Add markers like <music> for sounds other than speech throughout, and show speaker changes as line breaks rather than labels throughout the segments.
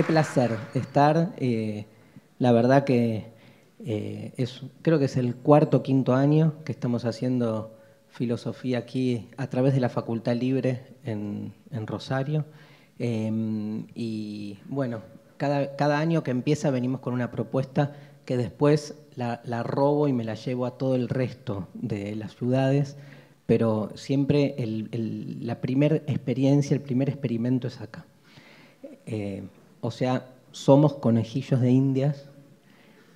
qué placer estar. Eh, la verdad que eh, es, creo que es el cuarto o quinto año que estamos haciendo filosofía aquí a través de la Facultad Libre en, Rosario. Em, y bueno, cada, año que empieza venimos con una propuesta que después la, robo y me la llevo a todo el resto de las ciudades, pero siempre la primera experiencia, el primer experimento es acá. Eh, o sea, somos conejillos de indias,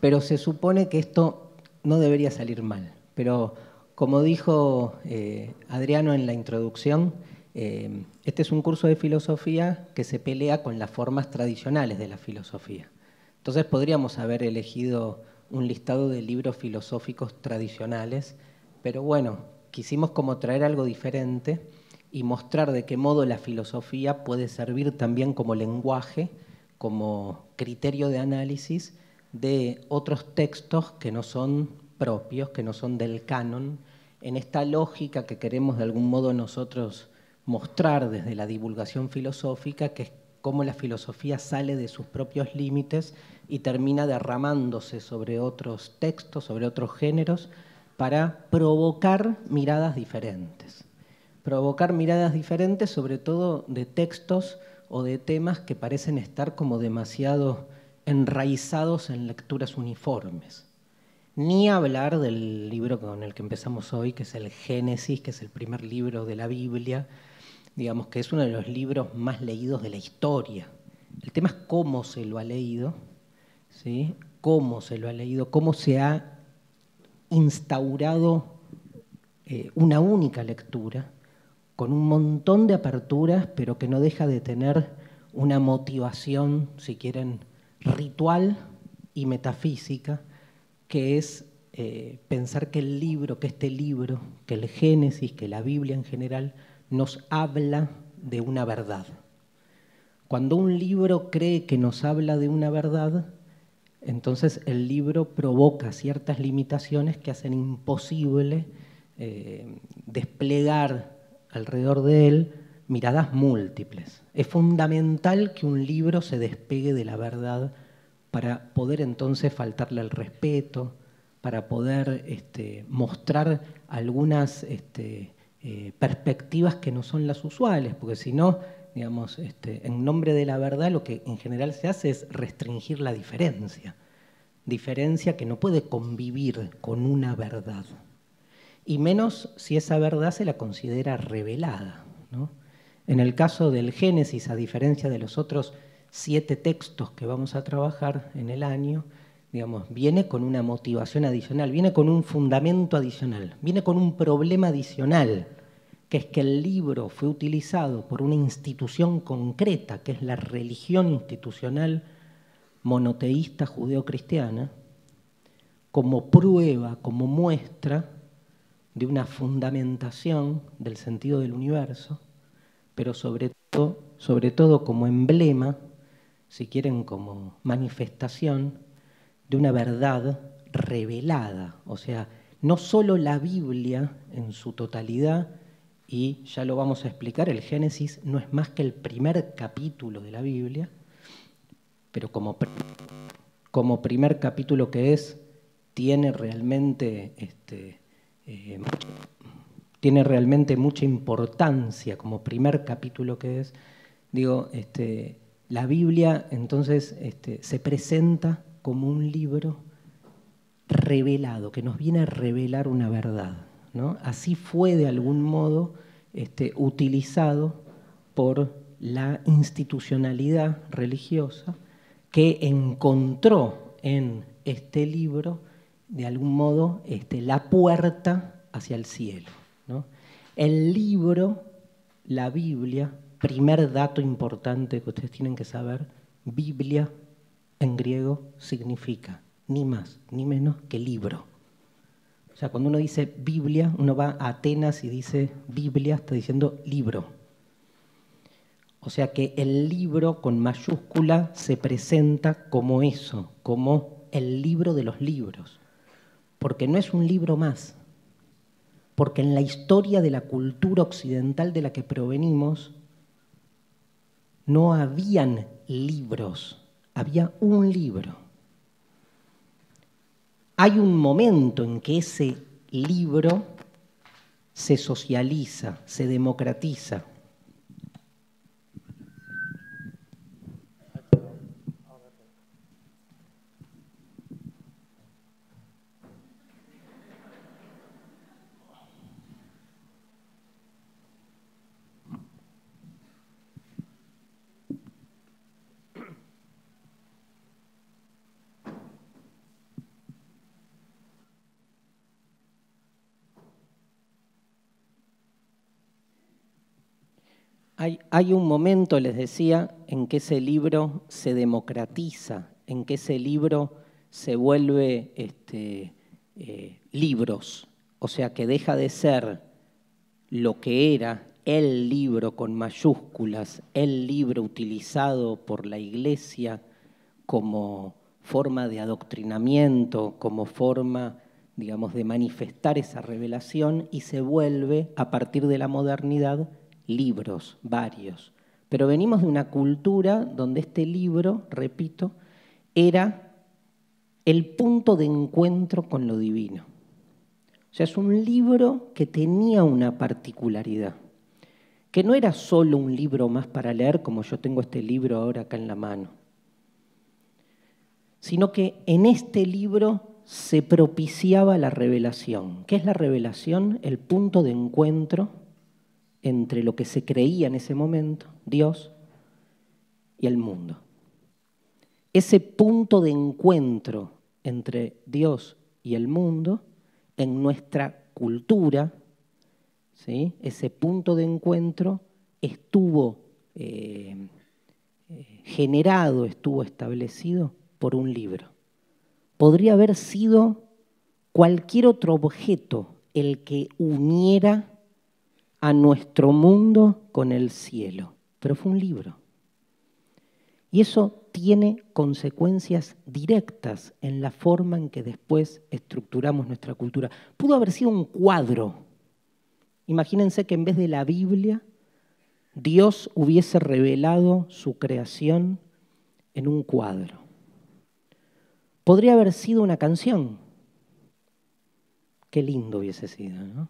pero se supone que esto no debería salir mal. Pero como dijo eh, Adriano en la introducción, eh, este es un curso de filosofía que se pelea con las formas tradicionales de la filosofía. Entonces podríamos haber elegido un listado de libros filosóficos tradicionales, pero bueno, quisimos como traer algo diferente y mostrar de qué modo la filosofía puede servir también como lenguaje como criterio de análisis de otros textos que no son propios, que no son del canon, en esta lógica que queremos de algún modo nosotros mostrar desde la divulgación filosófica, que es cómo la filosofía sale de sus propios límites y termina derramándose sobre otros textos, sobre otros géneros, para provocar miradas diferentes. Provocar miradas diferentes sobre todo de textos o de temas que parecen estar como demasiado enraizados en lecturas uniformes. Ni hablar del libro con el que empezamos hoy, que es el Génesis, que es el primer libro de la Biblia, digamos que es uno de los libros más leídos de la historia. El tema es cómo se lo ha leído, cómo se lo ha leído, cómo se ha instaurado eh, una única lectura con un montón de aperturas, pero que no deja de tener una motivación, si quieren, ritual y metafísica, que es eh, pensar que el libro, que este libro, que el Génesis, que la Biblia en general, nos habla de una verdad. Cuando un libro cree que nos habla de una verdad, entonces el libro provoca ciertas limitaciones que hacen imposible eh, desplegar alrededor de él miradas múltiples. Es fundamental que un libro se despegue de la verdad para poder entonces faltarle el respeto, para poder este, mostrar algunas este, eh, perspectivas que no son las usuales, porque si no, digamos, este, en nombre de la verdad lo que en general se hace es restringir la diferencia, diferencia que no puede convivir con una verdad y menos si esa verdad se la considera revelada. En el caso del Génesis, a diferencia de los otros siete textos que vamos a trabajar en el año, digamos, viene con una motivación adicional, viene con un fundamento adicional, viene con un problema adicional, que es que el libro fue utilizado por una institución concreta, que es la religión institucional monoteísta judeocristiana, como prueba, como muestra de una fundamentación del sentido del universo, pero sobre todo, sobre todo como emblema, si quieren, como manifestación de una verdad revelada. O sea, no solo la Biblia en su totalidad, y ya lo vamos a explicar, el Génesis no es más que el primer capítulo de la Biblia, pero como, como primer capítulo que es, tiene realmente este, eh, tiene realmente mucha importancia como primer capítulo que es, digo, este, la Biblia entonces este, se presenta como un libro revelado, que nos viene a revelar una verdad. Así fue de algún modo este, utilizado por la institucionalidad religiosa que encontró en este libro de algún modo, este, la puerta hacia el cielo. El libro, la Biblia, primer dato importante que ustedes tienen que saber, Biblia en griego significa ni más ni menos que libro. O sea, cuando uno dice Biblia, uno va a Atenas y dice Biblia, está diciendo libro. O sea que el libro con mayúscula se presenta como eso, como el libro de los libros porque no es un libro más, porque en la historia de la cultura occidental de la que provenimos no habían libros, había un libro. Hay un momento en que ese libro se socializa, se democratiza, Hay, un momento, les decía, en que ese libro se democratiza, en que ese libro se vuelve este, eh, libros, o sea, que deja de ser lo que era el libro con mayúsculas, el libro utilizado por la iglesia como forma de adoctrinamiento, como forma, digamos, de manifestar esa revelación y se vuelve, a partir de la modernidad, libros, varios, pero venimos de una cultura donde este libro, repito, era el punto de encuentro con lo divino. O sea, es un libro que tenía una particularidad, que no era solo un libro más para leer, como yo tengo este libro ahora acá en la mano, sino que en este libro se propiciaba la revelación. ¿Qué es la revelación? El punto de encuentro entre lo que se creía en ese momento, Dios, y el mundo. Ese punto de encuentro entre Dios y el mundo en nuestra cultura, ¿sí? ese punto de encuentro estuvo eh, eh, generado, estuvo establecido por un libro. Podría haber sido cualquier otro objeto el que uniera a nuestro mundo con el cielo. Pero fue un libro. Y eso tiene consecuencias directas en la forma en que después estructuramos nuestra cultura. Pudo haber sido un cuadro. Imagínense que en vez de la Biblia, Dios hubiese revelado su creación en un cuadro. Podría haber sido una canción. Qué lindo hubiese sido, ¿no?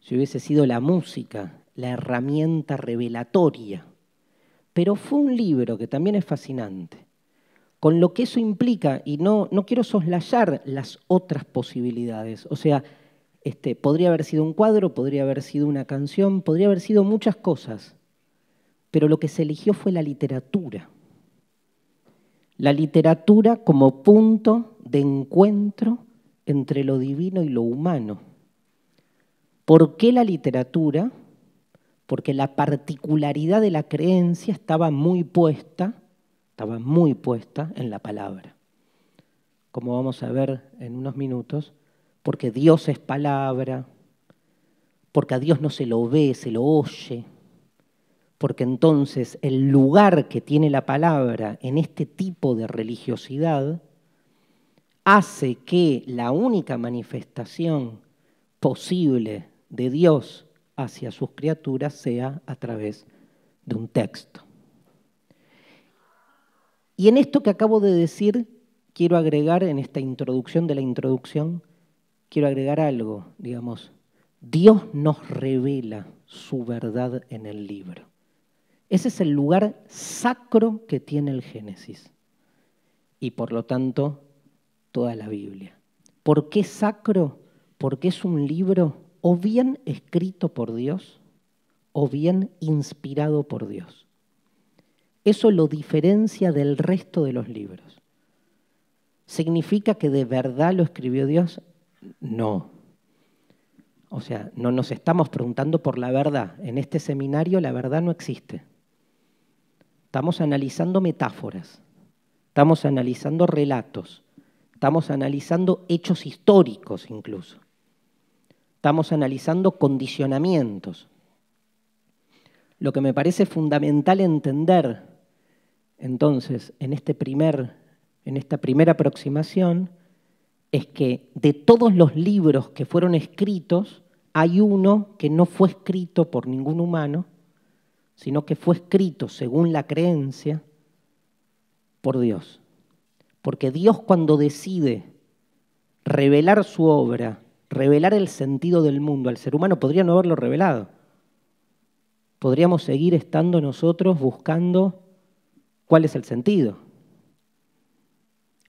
si hubiese sido la música la herramienta revelatoria. Pero fue un libro que también es fascinante, con lo que eso implica, y no, no quiero soslayar las otras posibilidades. O sea, este, podría haber sido un cuadro, podría haber sido una canción, podría haber sido muchas cosas, pero lo que se eligió fue la literatura. La literatura como punto de encuentro entre lo divino y lo humano. ¿Por qué la literatura? Porque la particularidad de la creencia estaba muy puesta, estaba muy puesta en la palabra. Como vamos a ver en unos minutos, porque Dios es palabra, porque a Dios no se lo ve, se lo oye, porque entonces el lugar que tiene la palabra en este tipo de religiosidad hace que la única manifestación posible de Dios hacia sus criaturas sea a través de un texto. Y en esto que acabo de decir, quiero agregar, en esta introducción de la introducción, quiero agregar algo, digamos, Dios nos revela su verdad en el libro. Ese es el lugar sacro que tiene el Génesis y por lo tanto toda la Biblia. ¿Por qué sacro? Porque es un libro o bien escrito por Dios o bien inspirado por Dios. Eso lo diferencia del resto de los libros. ¿Significa que de verdad lo escribió Dios? No. O sea, no nos estamos preguntando por la verdad. En este seminario la verdad no existe. Estamos analizando metáforas, estamos analizando relatos, estamos analizando hechos históricos incluso. Estamos analizando condicionamientos. Lo que me parece fundamental entender, entonces, en, este primer, en esta primera aproximación, es que de todos los libros que fueron escritos, hay uno que no fue escrito por ningún humano, sino que fue escrito según la creencia por Dios. Porque Dios cuando decide revelar su obra revelar el sentido del mundo al ser humano, podría no haberlo revelado. Podríamos seguir estando nosotros buscando cuál es el sentido.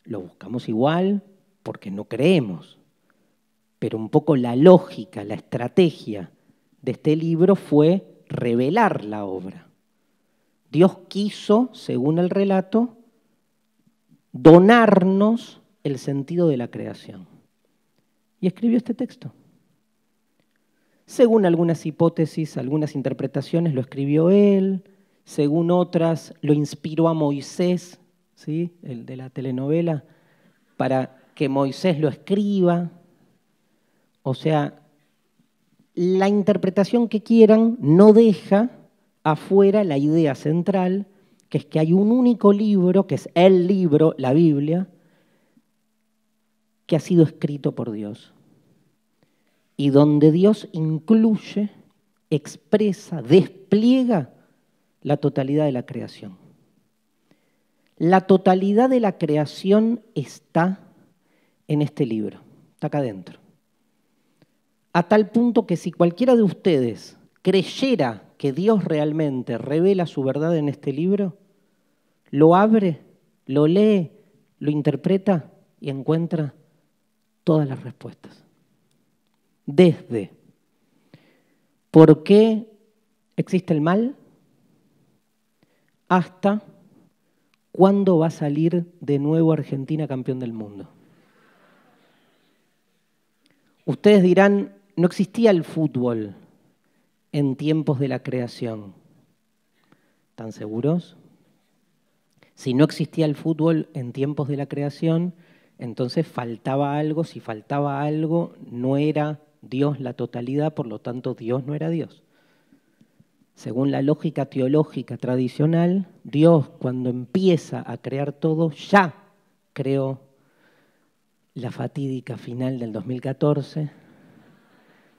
Lo buscamos igual porque no creemos, pero un poco la lógica, la estrategia de este libro fue revelar la obra. Dios quiso, según el relato, donarnos el sentido de la creación y escribió este texto. Según algunas hipótesis, algunas interpretaciones, lo escribió él, según otras, lo inspiró a Moisés, ¿sí? el de la telenovela, para que Moisés lo escriba. O sea, la interpretación que quieran no deja afuera la idea central, que es que hay un único libro, que es el libro, la Biblia, que ha sido escrito por Dios y donde Dios incluye, expresa, despliega la totalidad de la creación. La totalidad de la creación está en este libro, está acá adentro. A tal punto que si cualquiera de ustedes creyera que Dios realmente revela su verdad en este libro, lo abre, lo lee, lo interpreta y encuentra todas las respuestas. Desde por qué existe el mal hasta cuándo va a salir de nuevo Argentina campeón del mundo. Ustedes dirán, no existía el fútbol en tiempos de la creación. ¿Están seguros? Si no existía el fútbol en tiempos de la creación, entonces faltaba algo, si faltaba algo, no era Dios la totalidad, por lo tanto Dios no era Dios. Según la lógica teológica tradicional, Dios cuando empieza a crear todo, ya creó la fatídica final del 2014.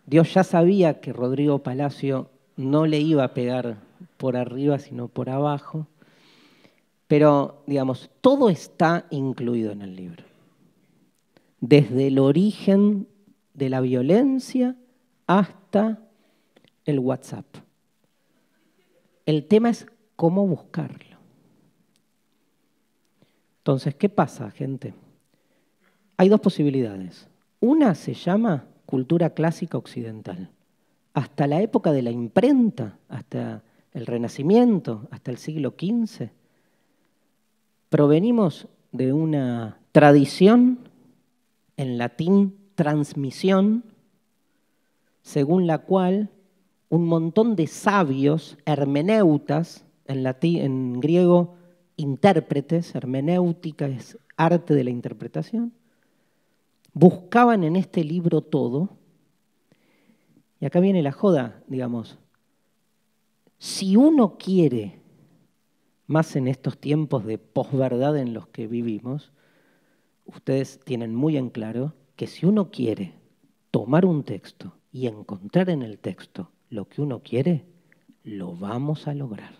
Dios ya sabía que Rodrigo Palacio no le iba a pegar por arriba, sino por abajo. Pero, digamos, todo está incluido en el libro desde el origen de la violencia hasta el WhatsApp. El tema es cómo buscarlo. Entonces, ¿qué pasa, gente? Hay dos posibilidades. Una se llama cultura clásica occidental. Hasta la época de la imprenta, hasta el Renacimiento, hasta el siglo XV, provenimos de una tradición en latín transmisión, según la cual un montón de sabios, hermeneutas, en, latín, en griego intérpretes, hermenéutica es arte de la interpretación, buscaban en este libro todo. Y acá viene la joda, digamos. Si uno quiere, más en estos tiempos de posverdad en los que vivimos, ustedes tienen muy en claro que si uno quiere tomar un texto y encontrar en el texto lo que uno quiere, lo vamos a lograr.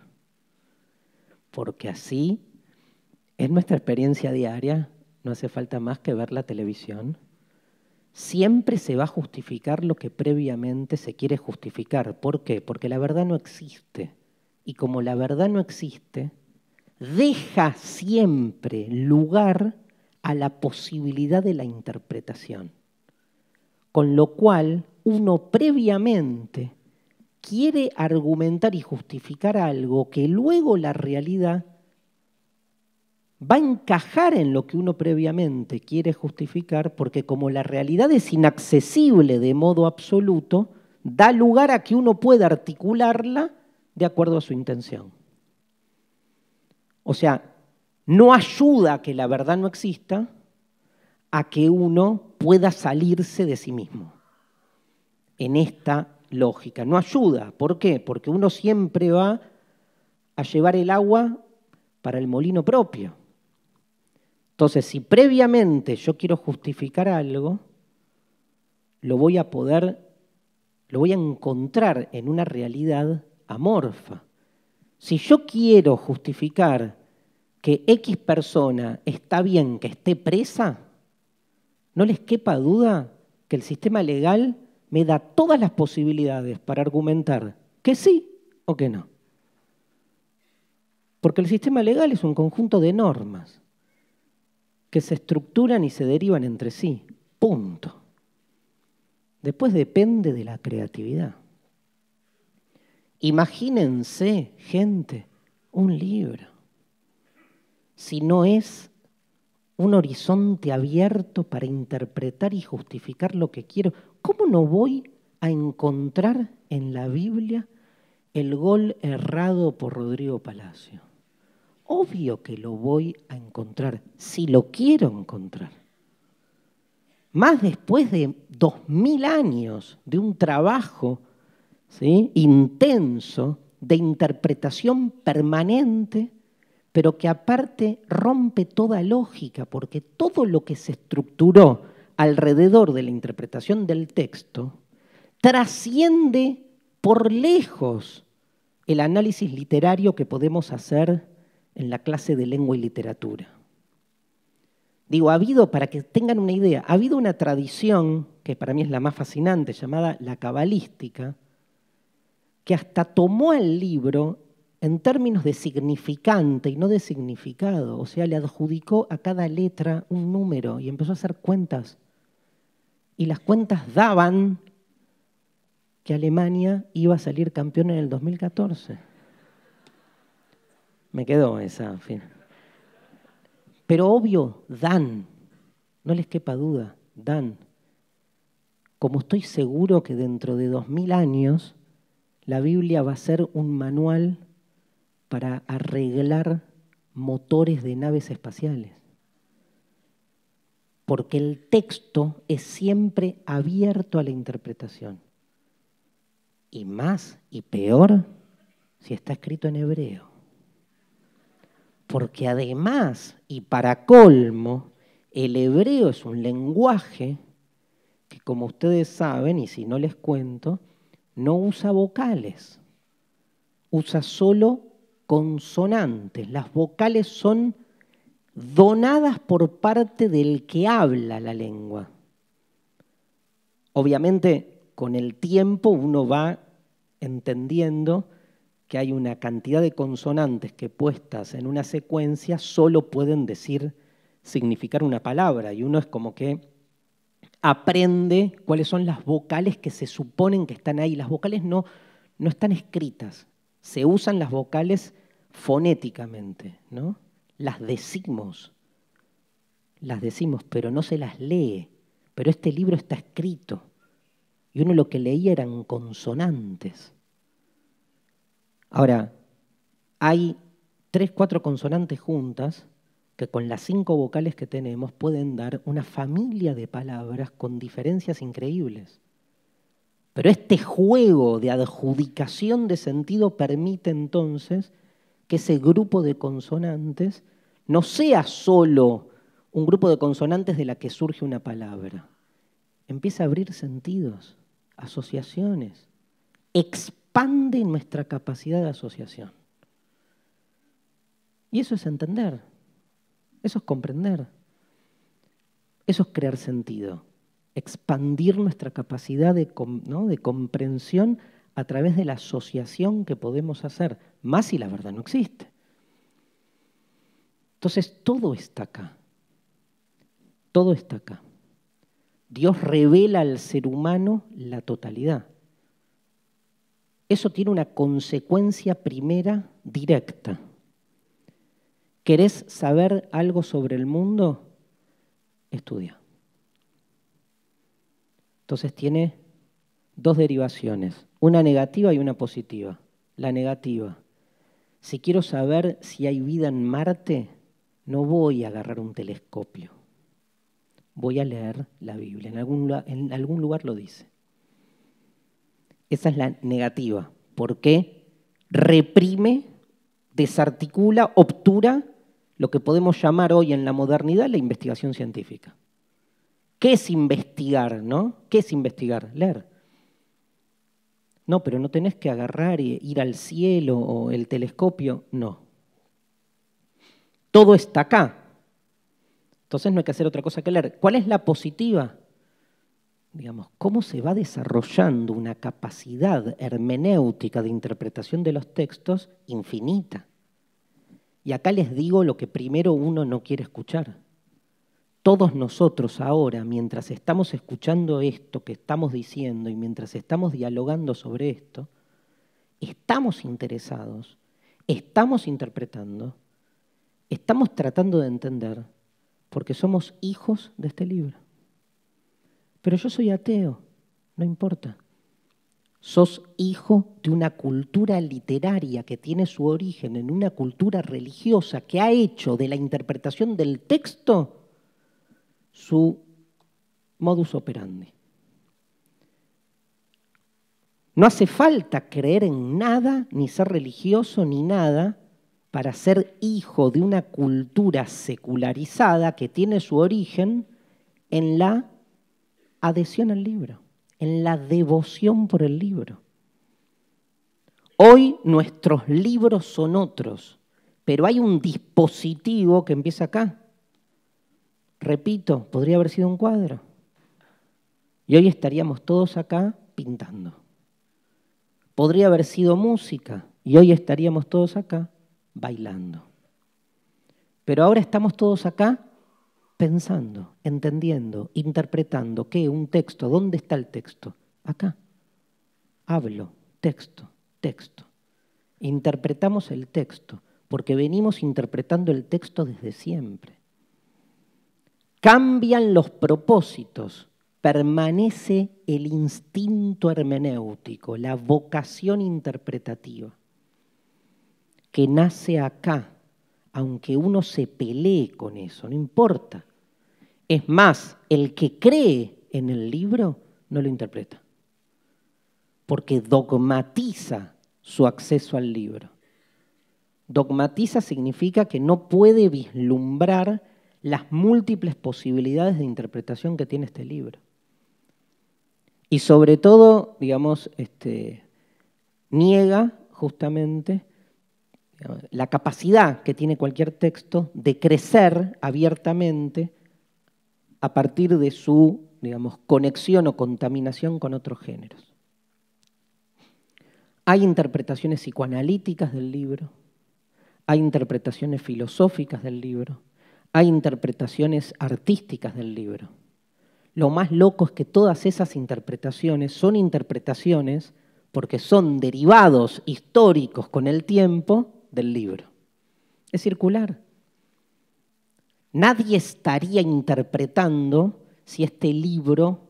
Porque así, en nuestra experiencia diaria, no hace falta más que ver la televisión, siempre se va a justificar lo que previamente se quiere justificar. ¿Por qué? Porque la verdad no existe. Y como la verdad no existe, deja siempre lugar a la posibilidad de la interpretación. Con lo cual, uno previamente quiere argumentar y justificar algo que luego la realidad va a encajar en lo que uno previamente quiere justificar, porque como la realidad es inaccesible de modo absoluto, da lugar a que uno pueda articularla de acuerdo a su intención. O sea, no ayuda a que la verdad no exista, a que uno pueda salirse de sí mismo. En esta lógica. No ayuda. ¿Por qué? Porque uno siempre va a llevar el agua para el molino propio. Entonces, si previamente yo quiero justificar algo, lo voy a poder, lo voy a encontrar en una realidad amorfa. Si yo quiero justificar que X persona está bien que esté presa, no les quepa duda que el sistema legal me da todas las posibilidades para argumentar que sí o que no. Porque el sistema legal es un conjunto de normas que se estructuran y se derivan entre sí. Punto. Después depende de la creatividad. Imagínense, gente, un libro si no es un horizonte abierto para interpretar y justificar lo que quiero? ¿Cómo no voy a encontrar en la Biblia el gol errado por Rodrigo Palacio? Obvio que lo voy a encontrar, si lo quiero encontrar. Más después de dos mil años de un trabajo ¿sí? intenso de interpretación permanente pero que aparte rompe toda lógica, porque todo lo que se estructuró alrededor de la interpretación del texto trasciende por lejos el análisis literario que podemos hacer en la clase de lengua y literatura. Digo, ha habido, para que tengan una idea, ha habido una tradición, que para mí es la más fascinante, llamada la cabalística, que hasta tomó el libro en términos de significante y no de significado, o sea, le adjudicó a cada letra un número y empezó a hacer cuentas. Y las cuentas daban que Alemania iba a salir campeona en el 2014. Me quedó esa, fin. Pero obvio, dan, no les quepa duda, dan. Como estoy seguro que dentro de 2000 años la Biblia va a ser un manual para arreglar motores de naves espaciales. Porque el texto es siempre abierto a la interpretación. Y más y peor si está escrito en hebreo. Porque además, y para colmo, el hebreo es un lenguaje que como ustedes saben, y si no les cuento, no usa vocales, usa solo consonantes, las vocales son donadas por parte del que habla la lengua. Obviamente, con el tiempo uno va entendiendo que hay una cantidad de consonantes que puestas en una secuencia solo pueden decir, significar una palabra, y uno es como que aprende cuáles son las vocales que se suponen que están ahí. Las vocales no, no están escritas, se usan las vocales fonéticamente, ¿no? Las decimos, las decimos, pero no se las lee. Pero este libro está escrito y uno lo que leía eran consonantes. Ahora, hay tres, cuatro consonantes juntas que con las cinco vocales que tenemos pueden dar una familia de palabras con diferencias increíbles. Pero este juego de adjudicación de sentido permite entonces que ese grupo de consonantes no sea solo un grupo de consonantes de la que surge una palabra. Empieza a abrir sentidos, asociaciones, expande nuestra capacidad de asociación. Y eso es entender, eso es comprender, eso es crear sentido, expandir nuestra capacidad de, de comprensión a través de la asociación que podemos hacer, más si la verdad no existe. Entonces todo está acá, todo está acá. Dios revela al ser humano la totalidad. Eso tiene una consecuencia primera directa. ¿Querés saber algo sobre el mundo? Estudia. Entonces tiene dos derivaciones. Una negativa y una positiva. La negativa. Si quiero saber si hay vida en Marte, no voy a agarrar un telescopio. Voy a leer la Biblia. En algún, lugar lo dice. Esa es la negativa. ¿Por qué? Reprime, desarticula, obtura lo que podemos llamar hoy en la modernidad la investigación científica. ¿Qué es investigar, no? ¿Qué es investigar? Leer. No, pero no tenés que agarrar y ir al cielo o el telescopio, no. Todo está acá. Entonces no hay que hacer otra cosa que leer. ¿Cuál es la positiva? Digamos, cómo se va desarrollando una capacidad hermenéutica de interpretación de los textos infinita. Y acá les digo lo que primero uno no quiere escuchar todos nosotros ahora, mientras estamos escuchando esto que estamos diciendo y mientras estamos dialogando sobre esto, estamos interesados, estamos interpretando, estamos tratando de entender, porque somos hijos de este libro. Pero yo soy ateo, no importa. Sos hijo de una cultura literaria que tiene su origen en una cultura religiosa que ha hecho de la interpretación del texto su modus operandi. No hace falta creer en nada, ni ser religioso, ni nada, para ser hijo de una cultura secularizada que tiene su origen en la adhesión al libro, en la devoción por el libro. Hoy nuestros libros son otros, pero hay un dispositivo que empieza acá, Repito, podría haber sido un cuadro. Y hoy estaríamos todos acá pintando. Podría haber sido música y hoy estaríamos todos acá bailando. Pero ahora estamos todos acá pensando, entendiendo, interpretando qué, un texto, ¿dónde está el texto? Acá. Hablo, texto, texto. Interpretamos el texto, porque venimos interpretando el texto desde siempre cambian los propósitos, permanece el instinto hermenéutico, la vocación interpretativa, que nace acá, aunque uno se pelee con eso, no importa. Es más, el que cree en el libro no lo interpreta, porque dogmatiza su acceso al libro. Dogmatiza significa que no puede vislumbrar las múltiples posibilidades de interpretación que tiene este libro. Y sobre todo, digamos, este, niega justamente la capacidad que tiene cualquier texto de crecer abiertamente a partir de su, digamos, conexión o contaminación con otros géneros. Hay interpretaciones psicoanalíticas del libro, hay interpretaciones filosóficas del libro, hay interpretaciones artísticas del libro. Lo más loco es que todas esas interpretaciones son interpretaciones porque son derivados históricos con el tiempo del libro. Es circular. Nadie estaría interpretando si este libro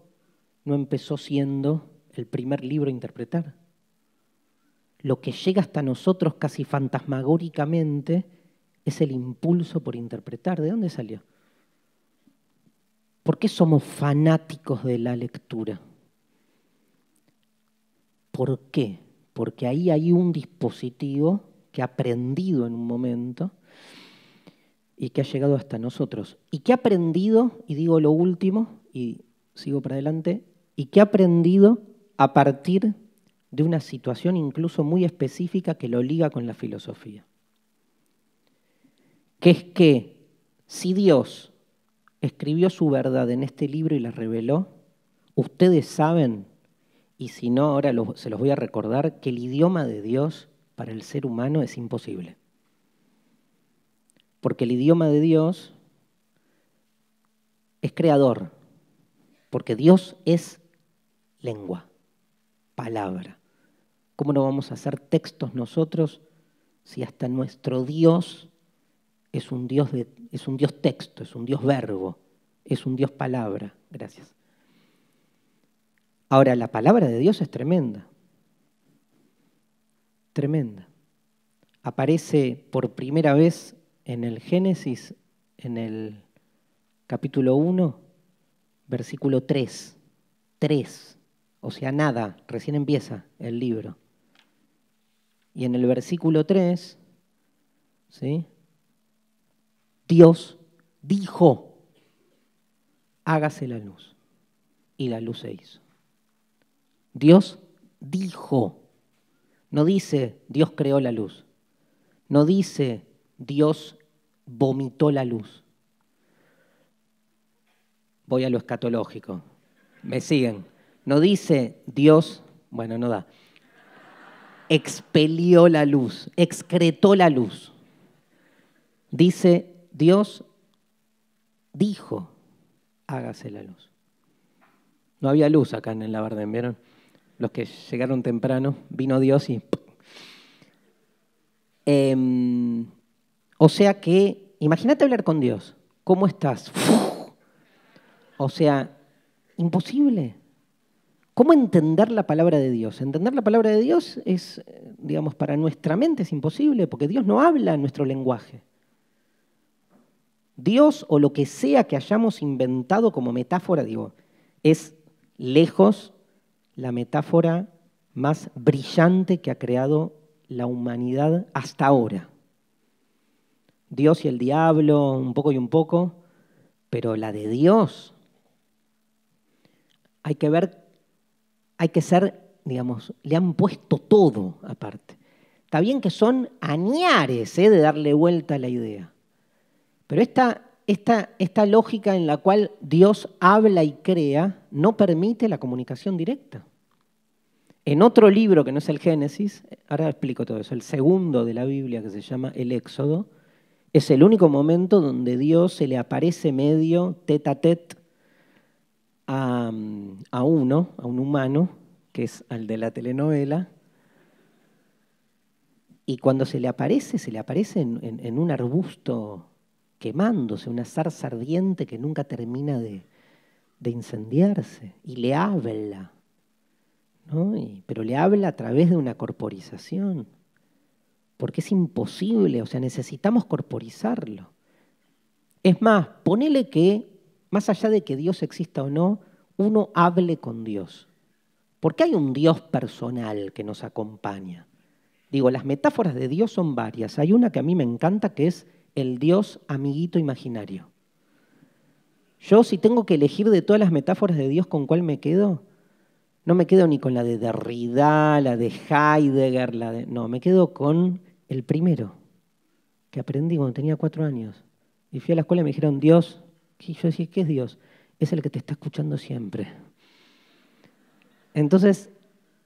no empezó siendo el primer libro a interpretar. Lo que llega hasta nosotros casi fantasmagóricamente es el impulso por interpretar. ¿De dónde salió? ¿Por qué somos fanáticos de la lectura? ¿Por qué? Porque ahí hay un dispositivo que ha aprendido en un momento y que ha llegado hasta nosotros. Y que ha aprendido, y digo lo último, y sigo para adelante, y que ha aprendido a partir de una situación incluso muy específica que lo liga con la filosofía que es que si Dios escribió su verdad en este libro y la reveló, ustedes saben, y si no, ahora se los voy a recordar, que el idioma de Dios para el ser humano es imposible. Porque el idioma de Dios es creador, porque Dios es lengua, palabra. ¿Cómo no vamos a hacer textos nosotros si hasta nuestro Dios es un Dios, es un Dios texto, es un Dios verbo, es un Dios palabra. Gracias. Ahora, la palabra de Dios es tremenda. Tremenda. Aparece por primera vez en el Génesis, en el capítulo 1, versículo 3. 3. O sea, nada, recién empieza el libro. Y en el versículo 3, ¿sí? Dios dijo, hágase la luz. Y la luz se hizo. Dios dijo. No dice Dios creó la luz. No dice Dios vomitó la luz. Voy a lo escatológico. Me siguen. No dice Dios, bueno, no da. Expelió la luz, excretó la luz. Dice Dios dijo, hágase la luz. No había luz acá en el Labardén, ¿vieron? Los que llegaron temprano, vino Dios y... Em, o sea que, imagínate hablar con Dios. ¿Cómo estás? O sea, imposible. ¿Cómo entender la palabra de Dios? Entender la palabra de Dios es, eh, digamos, para nuestra mente es imposible, porque Dios no habla en nuestro lenguaje. Dios o lo que sea que hayamos inventado como metáfora, digo, es lejos la metáfora más brillante que ha creado la humanidad hasta ahora. Dios y el diablo, un poco y un poco, pero la de Dios. Hay que ver, hay que ser, digamos, le han puesto todo aparte. Está bien que son añares ¿eh? de darle vuelta a la idea. Pero esta, lógica en la cual Dios habla y crea no permite la comunicación directa. En otro libro que no es el Génesis, ahora explico todo eso, el segundo de la Biblia que se llama el Éxodo, es el único momento donde Dios se le aparece medio tete a tete a, uno, a un humano, que es al de la telenovela, y cuando se le aparece, se le aparece en un arbusto quemándose, una zarza ardiente que nunca termina de, de incendiarse, y le habla, ¿no? y, pero le habla a través de una corporización, porque es imposible, o sea, necesitamos corporizarlo. Es más, ponele que, más allá de que Dios exista o no, uno hable con Dios, porque hay un Dios personal que nos acompaña. Digo, las metáforas de Dios son varias. Hay una que a mí me encanta que es el Dios amiguito imaginario. Yo si tengo que elegir de todas las metáforas de Dios con cuál me quedo, no me quedo ni con la de Derrida, la de Heidegger, la de... No, me quedo con el primero, que aprendí cuando tenía cuatro años. Y fui a la escuela y me dijeron, Dios, y yo decía, ¿qué es Dios? Es el que te está escuchando siempre. Entonces,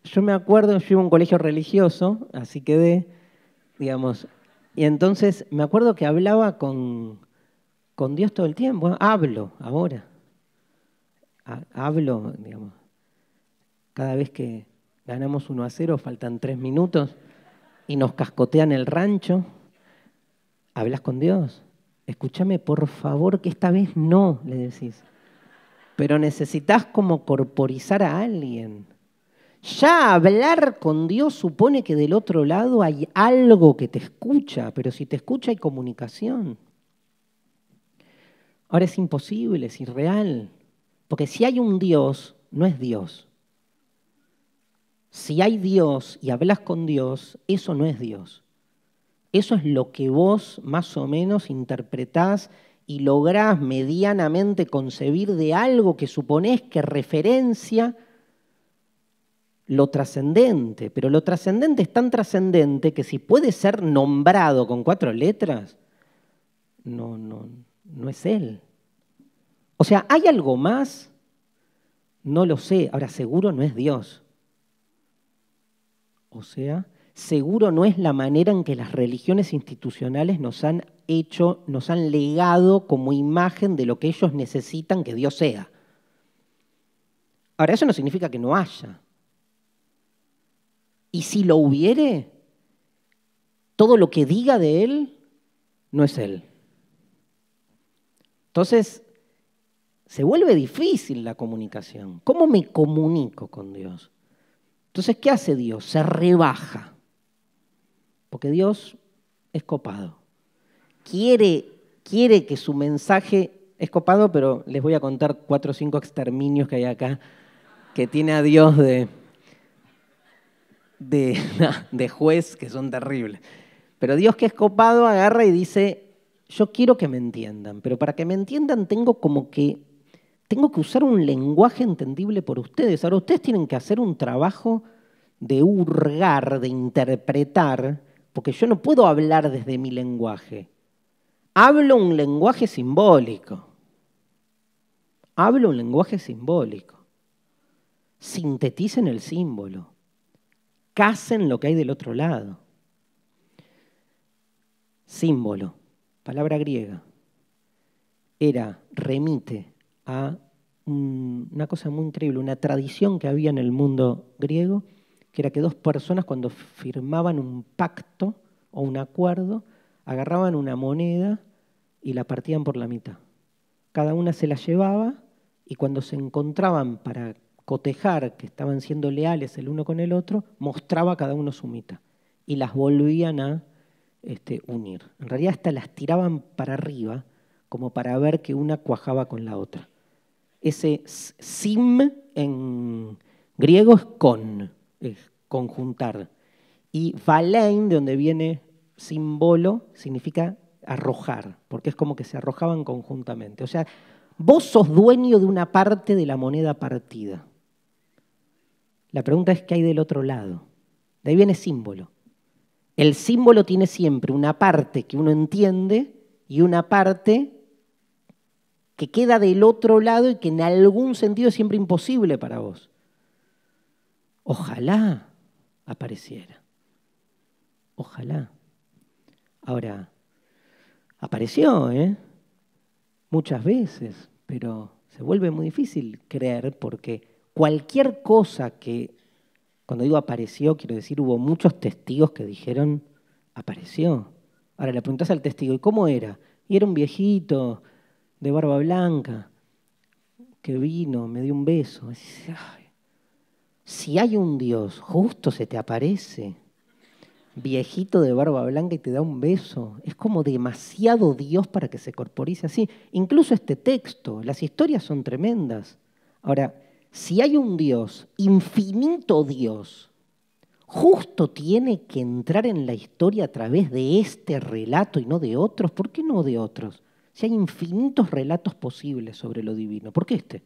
yo me acuerdo, yo iba a un colegio religioso, así quedé, digamos, y entonces me acuerdo que hablaba con, Dios todo el tiempo. ¿eh? Hablo ahora. Hablo, digamos. Cada vez que ganamos uno a cero faltan tres minutos y nos cascotean el rancho. Hablas con Dios. Escúchame, por favor, que esta vez no, le decís. Pero necesitas como corporizar a alguien. Ya hablar con Dios supone que del otro lado hay algo que te escucha, pero si te escucha hay comunicación. Ahora es imposible, es irreal, porque si hay un Dios, no es Dios. Si hay Dios y hablas con Dios, eso no es Dios. Eso es lo que vos más o menos interpretás y lográs medianamente concebir de algo que suponés que referencia lo trascendente, pero lo trascendente es tan trascendente que si puede ser nombrado con cuatro letras, no, no, no es él. O sea, ¿hay algo más? No lo sé. Ahora, seguro no es Dios. O sea, seguro no es la manera en que las religiones institucionales nos han hecho, nos han legado como imagen de lo que ellos necesitan que Dios sea. Ahora, eso no significa que no haya. Y si lo hubiere, todo lo que diga de él no es él. Entonces, se vuelve difícil la comunicación. ¿Cómo me comunico con Dios? Entonces, ¿qué hace Dios? Se rebaja. Porque Dios es copado. Quiere, quiere que su mensaje es copado, pero les voy a contar cuatro o cinco exterminios que hay acá, que tiene a Dios de... <laughs> de, juez que son terribles. Pero Dios que es copado agarra y dice, yo quiero que me entiendan, pero para que me entiendan tengo como que, tengo que usar un lenguaje entendible por ustedes. Ahora ustedes tienen que hacer un trabajo de hurgar, de interpretar, porque yo no puedo hablar desde mi lenguaje. Hablo un lenguaje simbólico. Hablo un lenguaje simbólico. Sinteticen el símbolo. Casen lo que hay del otro lado. Símbolo, palabra griega. Era, remite a una cosa muy increíble, una tradición que había en el mundo griego, que era que dos personas cuando firmaban un pacto o un acuerdo, agarraban una moneda y la partían por la mitad. Cada una se la llevaba y cuando se encontraban para cotejar que estaban siendo leales el uno con el otro, mostraba cada uno su mitad. y las volvían a este, unir. En realidad hasta las tiraban para arriba como para ver que una cuajaba con la otra. Ese sim en griego es con, es conjuntar. Y valein, de donde viene símbolo, significa arrojar, porque es como que se arrojaban conjuntamente. O sea, vos sos dueño de una parte de la moneda partida. La pregunta es qué hay del otro lado. De ahí viene símbolo. El símbolo tiene siempre una parte que uno entiende y una parte que queda del otro lado y que en algún sentido es siempre imposible para vos. Ojalá apareciera. Ojalá. Ahora, apareció, ¿eh? Muchas veces, pero se vuelve muy difícil creer porque cualquier cosa que, cuando digo apareció, quiero decir, hubo muchos testigos que dijeron, apareció. Ahora le preguntas al testigo, ¿y cómo era? Y era un viejito de barba blanca que vino, me dio un beso. si hay un Dios, justo se te aparece, viejito de barba blanca y te da un beso. Es como demasiado Dios para que se corporice así. Incluso este texto, las historias son tremendas. Ahora, si hay un Dios, infinito Dios, justo tiene que entrar en la historia a través de este relato y no de otros, ¿por qué no de otros? Si hay infinitos relatos posibles sobre lo divino, ¿por qué este?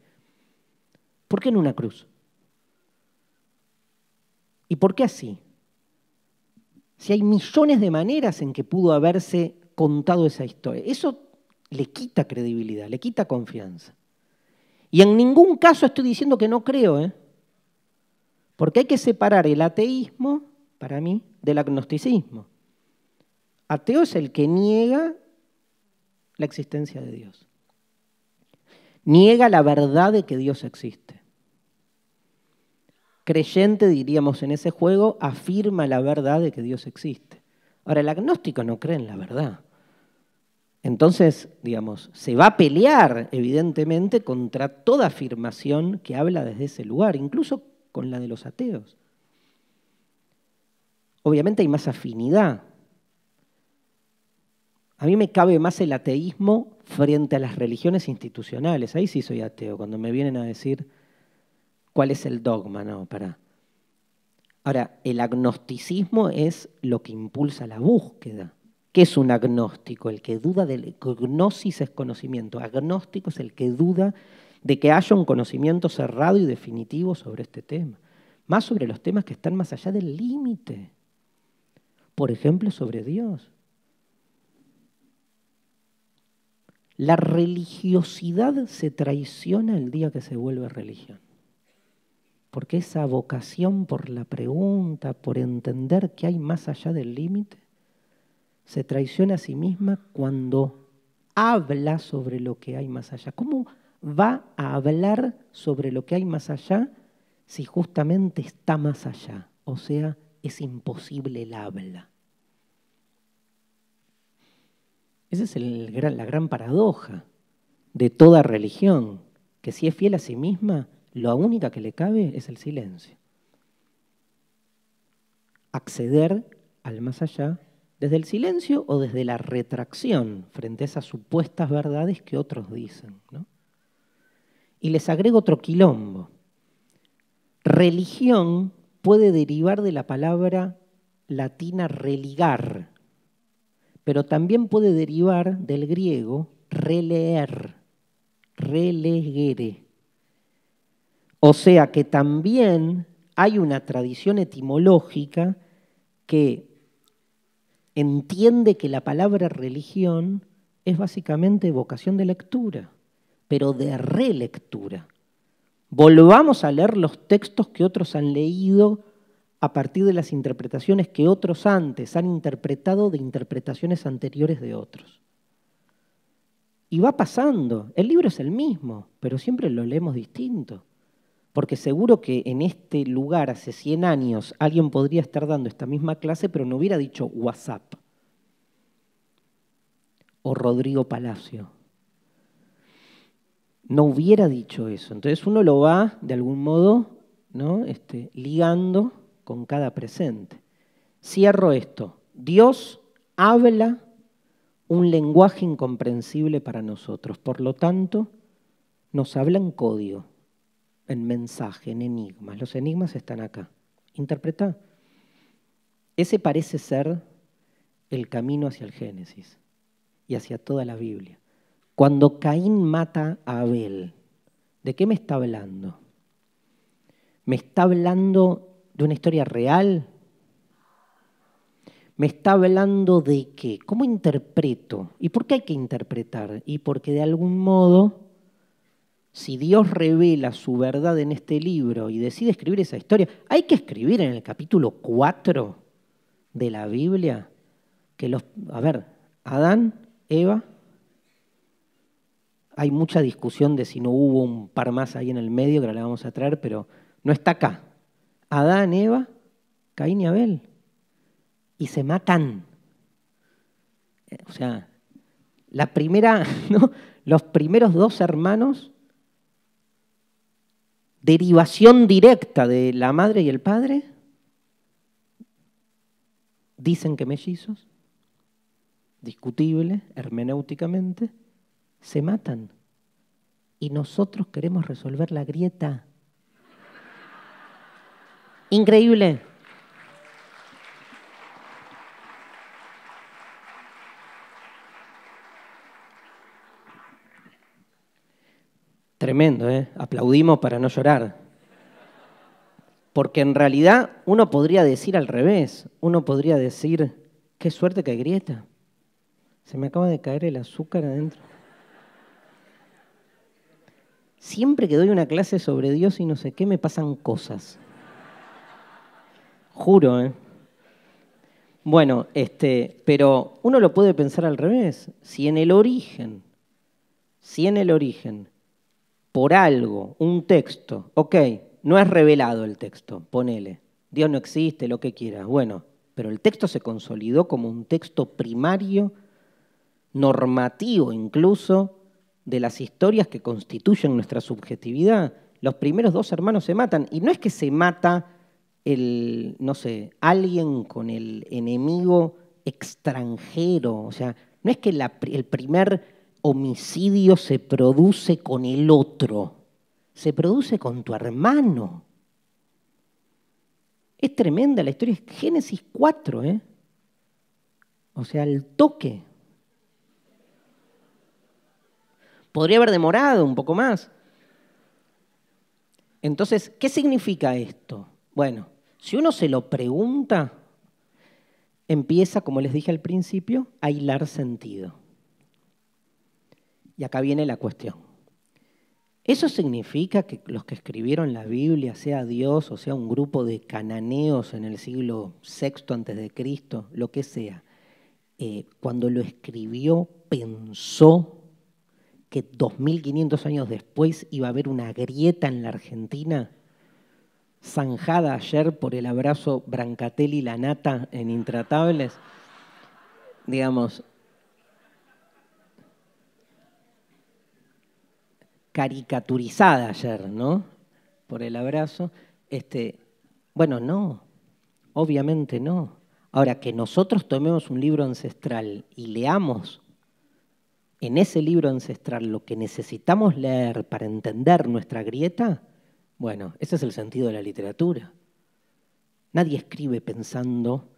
¿Por qué en una cruz? ¿Y por qué así? Si hay millones de maneras en que pudo haberse contado esa historia, eso le quita credibilidad, le quita confianza. Y en ningún caso estoy diciendo que no creo, ¿eh? porque hay que separar el ateísmo, para mí, del agnosticismo. Ateo es el que niega la existencia de Dios. Niega la verdad de que Dios existe. Creyente, diríamos en ese juego, afirma la verdad de que Dios existe. Ahora, el agnóstico no cree en la verdad. Entonces, digamos, se va a pelear evidentemente contra toda afirmación que habla desde ese lugar, incluso con la de los ateos. Obviamente hay más afinidad. A mí me cabe más el ateísmo frente a las religiones institucionales. Ahí sí soy ateo, cuando me vienen a decir cuál es el dogma, no, para. Ahora, el agnosticismo es lo que impulsa la búsqueda es un agnóstico? El que duda del gnosis es conocimiento. Agnóstico es el que duda de que haya un conocimiento cerrado y definitivo sobre este tema. Más sobre los temas que están más allá del límite. Por ejemplo, sobre Dios. La religiosidad se traiciona el día que se vuelve religión. Porque esa vocación por la pregunta, por entender que hay más allá del límite, se traiciona a sí misma cuando habla sobre lo que hay más allá. ¿Cómo va a hablar sobre lo que hay más allá si justamente está más allá? O sea, es imposible el habla. Esa es la gran paradoja de toda religión, que si es fiel a sí misma, la única que le cabe es el silencio. Acceder al más allá desde el silencio o desde la retracción frente a esas supuestas verdades que otros dicen. ¿no? Y les agrego otro quilombo. Religión puede derivar de la palabra latina religar, pero también puede derivar del griego releer, relegere. O sea que también hay una tradición etimológica que entiende que la palabra religión es básicamente vocación de lectura, pero de relectura. Volvamos a leer los textos que otros han leído a partir de las interpretaciones que otros antes han interpretado de interpretaciones anteriores de otros. Y va pasando, el libro es el mismo, pero siempre lo leemos distinto. Porque seguro que en este lugar hace 100 años alguien podría estar dando esta misma clase, pero no hubiera dicho WhatsApp o Rodrigo Palacio. No hubiera dicho eso. Entonces uno lo va, de algún modo, ¿no? Este, ligando con cada presente. Cierro esto. Dios habla un lenguaje incomprensible para nosotros. Por lo tanto, nos habla en código en mensaje, en enigmas. Los enigmas están acá. Interpreta. Ese parece ser el camino hacia el Génesis y hacia toda la Biblia. Cuando Caín mata a Abel, ¿de qué me está hablando? ¿Me está hablando de una historia real? ¿Me está hablando de qué? ¿Cómo interpreto? ¿Y por qué hay que interpretar? Y porque de algún modo si Dios revela su verdad en este libro y decide escribir esa historia, hay que escribir en el capítulo 4 de la Biblia que los... A ver, Adán, Eva, hay mucha discusión de si no hubo un par más ahí en el medio, que ahora la vamos a traer, pero no está acá. Adán, Eva, Caín y Abel. Y se matan. O sea, la primera, <laughs> ¿no? los primeros dos hermanos derivación directa de la madre y el padre, dicen que mellizos, discutible hermenéuticamente, se matan. Y nosotros queremos resolver la grieta. Increíble. Tremendo, ¿eh? Aplaudimos para no llorar. Porque en realidad uno podría decir al revés, uno podría decir, qué suerte que hay grieta. Se me acaba de caer el azúcar adentro. Siempre que doy una clase sobre Dios y no sé qué, me pasan cosas. Juro, ¿eh? Bueno, este, pero uno lo puede pensar al revés. Si en el origen, si en el origen por algo, un texto, ok, no es revelado el texto, ponele, Dios no existe, lo que quieras, bueno, pero el texto se consolidó como un texto primario, normativo incluso, de las historias que constituyen nuestra subjetividad. Los primeros dos hermanos se matan, y no es que se mata el, no sé, alguien con el enemigo extranjero, o sea, no es que el primer homicidio se produce con el otro, se produce con tu hermano. Es tremenda la historia, es Génesis 4, ¿eh? O sea, el toque. Podría haber demorado un poco más. Entonces, ¿qué significa esto? Bueno, si uno se lo pregunta, empieza, como les dije al principio, a hilar sentido. Y acá viene la cuestión. ¿Eso significa que los que escribieron la Biblia, sea Dios o sea un grupo de cananeos en el siglo VI antes de Cristo, lo que sea, eh, cuando lo escribió pensó que 2.500 años después iba a haber una grieta en la Argentina, zanjada ayer por el abrazo Brancatelli-Lanata en Intratables? Digamos, caricaturizada ayer, ¿no? Por el abrazo. Este, bueno, no, obviamente no. Ahora, que nosotros tomemos un libro ancestral y leamos en ese libro ancestral lo que necesitamos leer para entender nuestra grieta, bueno, ese es el sentido de la literatura. Nadie escribe pensando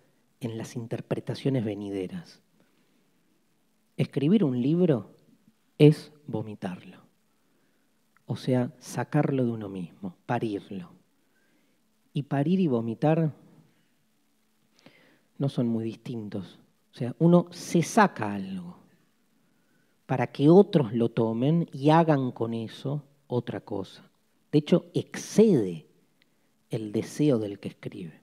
en las interpretaciones venideras. Escribir un libro es vomitarlo o sea, sacarlo de uno mismo, parirlo. Y parir y vomitar no son muy distintos. O sea, uno se saca algo para que otros lo tomen y hagan con eso otra cosa. De hecho, excede el deseo del que escribe.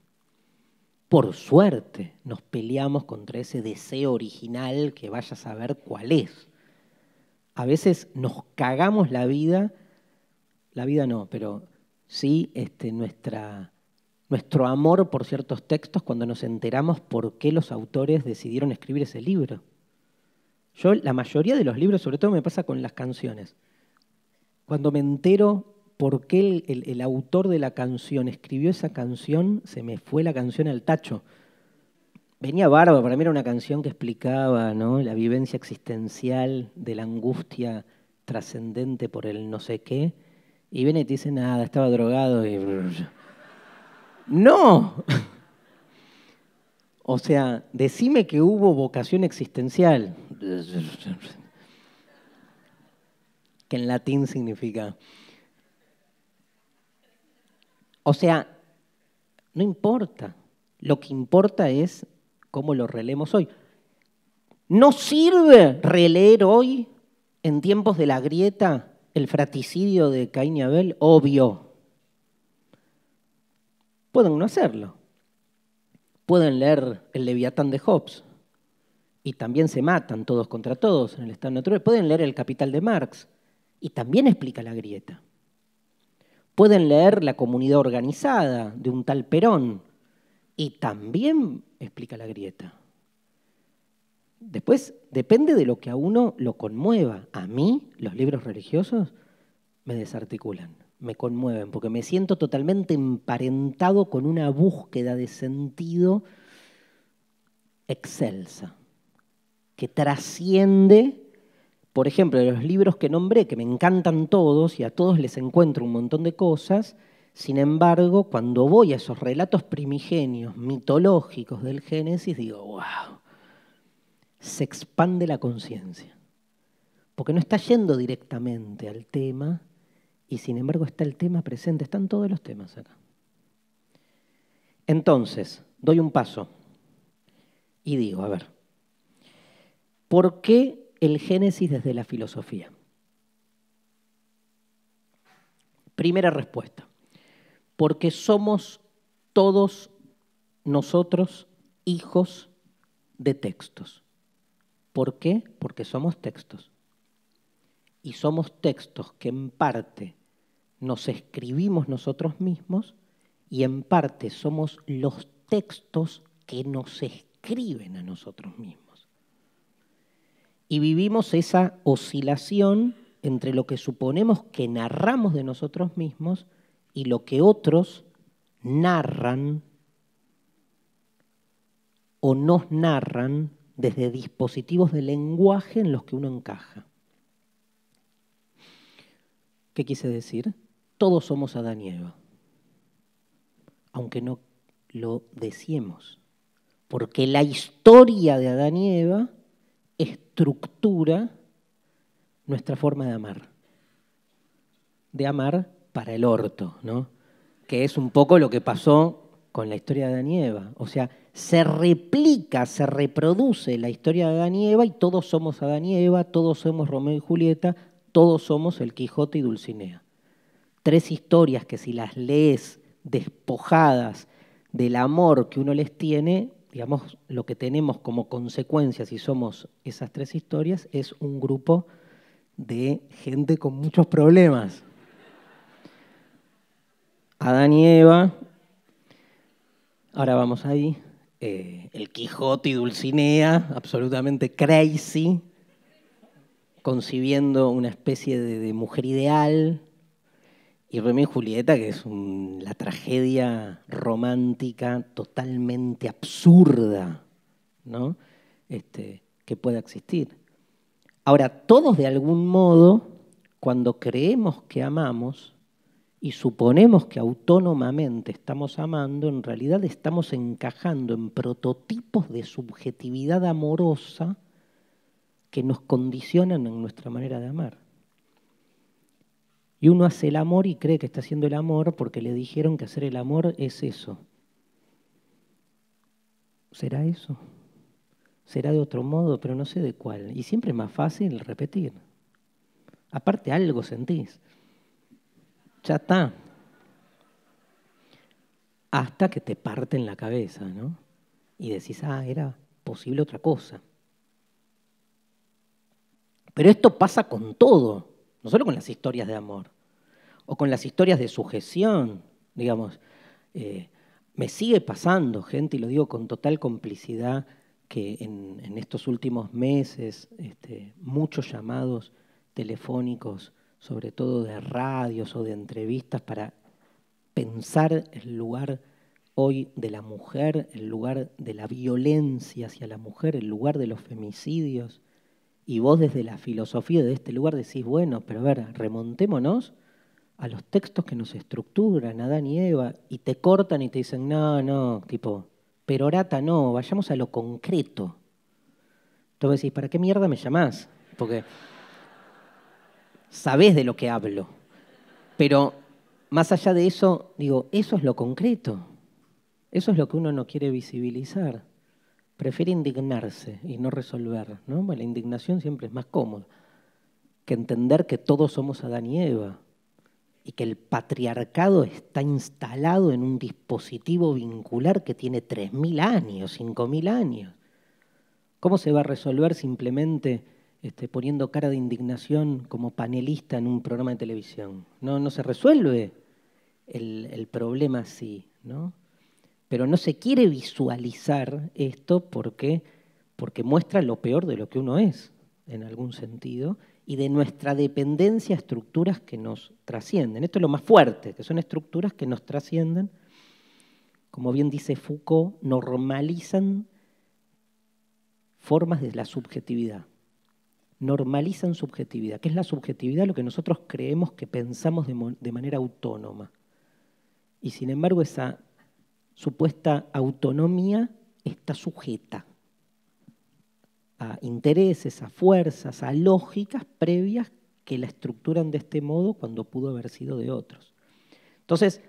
Por suerte nos peleamos contra ese deseo original que vaya a saber cuál es. A veces nos cagamos la vida la vida no, pero sí este, nuestra, nuestro amor por ciertos textos cuando nos enteramos por qué los autores decidieron escribir ese libro. Yo la mayoría de los libros, sobre todo me pasa con las canciones, cuando me entero por qué el, el, autor de la canción escribió esa canción, se me fue la canción al tacho. Venía bárbaro, para mí era una canción que explicaba ¿no? la vivencia existencial de la angustia trascendente por el no sé qué y viene y te dice, nada, estaba drogado y... <laughs> ¡No! <laughs> O sea, decime que hubo vocación existencial. <laughs> Que en latín significa. O sea, no importa. Lo que importa es cómo lo releemos hoy. No sirve releer hoy en tiempos de la grieta el fratricidio de Caín y Abel? Obvio. Pueden no hacerlo. Pueden leer el Leviatán de Hobbes y también se matan todos contra todos en el estado natural. Pueden leer el Capital de Marx y también explica la grieta. Pueden leer la comunidad organizada de un tal Perón y también explica la grieta. Después depende de lo que a uno lo conmueva. A mí los libros religiosos me desarticulan, me conmueven, porque me siento totalmente emparentado con una búsqueda de sentido excelsa, que trasciende, por ejemplo, de los libros que nombré, que me encantan todos y a todos les encuentro un montón de cosas, sin embargo, cuando voy a esos relatos primigenios, mitológicos del Génesis, digo, wow se expande la conciencia. Porque no está yendo directamente al tema y sin embargo está el tema presente, están todos los temas acá. Entonces, doy un paso y digo, a ver, ¿por qué el Génesis desde la filosofía? Primera respuesta, porque somos todos nosotros hijos de textos. ¿Por qué? Porque somos textos. Y somos textos que en parte nos escribimos nosotros mismos y en parte somos los textos que nos escriben a nosotros mismos. Y vivimos esa oscilación entre lo que suponemos que narramos de nosotros mismos y lo que otros narran o nos narran desde dispositivos de lenguaje en los que uno encaja. ¿Qué quise decir? Todos somos Adán y Eva, aunque no lo decíamos, porque la historia de Adán y Eva estructura nuestra forma de amar, de amar para el orto, ¿no? que es un poco lo que pasó con la historia de Adán y Eva. O sea, se replica, se reproduce la historia de Adán y Eva y todos somos Adán y Eva, todos somos Romeo y Julieta, todos somos el Quijote y Dulcinea. Tres historias que si las lees despojadas del amor que uno les tiene, digamos, lo que tenemos como consecuencia si somos esas tres historias es un grupo de gente con muchos problemas. Adán y Eva, ahora vamos ahí, eh, el Quijote y Dulcinea, absolutamente crazy, concibiendo una especie de, mujer ideal, y Romeo y Julieta, que es la tragedia romántica totalmente absurda, ¿no? Este, que pueda existir. Ahora, todos de algún modo, cuando creemos que amamos, y suponemos que autónomamente estamos amando, en realidad estamos encajando en prototipos de subjetividad amorosa que nos condicionan en nuestra manera de amar. Y uno hace el amor y cree que está haciendo el amor porque le dijeron que hacer el amor es eso. ¿Será eso? Será de otro modo, pero no sé de cuál. Y siempre es más fácil repetir. Aparte algo sentís ya está. Hasta que te parten la cabeza, ¿no? Y decís, ah, era posible otra cosa. Pero esto pasa con todo, no solo con las historias de amor, o con las historias de sujeción, digamos. Eh, me sigue pasando, gente, y lo digo con total complicidad, que en, estos últimos meses este, muchos llamados telefónicos sobre todo de radios o de entrevistas, para pensar el lugar hoy de la mujer, el lugar de la violencia hacia la mujer, el lugar de los femicidios. Y vos desde la filosofía de este lugar decís, bueno, pero a ver, remontémonos a los textos que nos estructuran, Adán y Eva, y te cortan y te dicen, no, no, tipo, perorata no, vayamos a lo concreto. Entonces decís, ¿para qué mierda me llamás? Porque sabés de lo que hablo. Pero más allá de eso, digo, eso es lo concreto. Eso es lo que uno no quiere visibilizar. Prefiere indignarse y no resolver. ¿no? la indignación siempre es más cómoda que entender que todos somos Adán y Eva y que el patriarcado está instalado en un dispositivo vincular que tiene 3.000 años, 5.000 años. ¿Cómo se va a resolver simplemente este, poniendo cara de indignación como panelista en un programa de televisión. No, se resuelve el, problema así, ¿no? Pero no se quiere visualizar esto porque, porque muestra lo peor de lo que uno es, en algún sentido, y de nuestra dependencia a estructuras que nos trascienden. Esto es lo más fuerte, que son estructuras que nos trascienden, como bien dice Foucault, normalizan formas de la subjetividad normalizan subjetividad, que es la subjetividad lo que nosotros creemos que pensamos de, manera autónoma. Y sin embargo esa supuesta autonomía está sujeta a intereses, a fuerzas, a lógicas previas que la estructuran de este modo cuando pudo haber sido de otros. Entonces,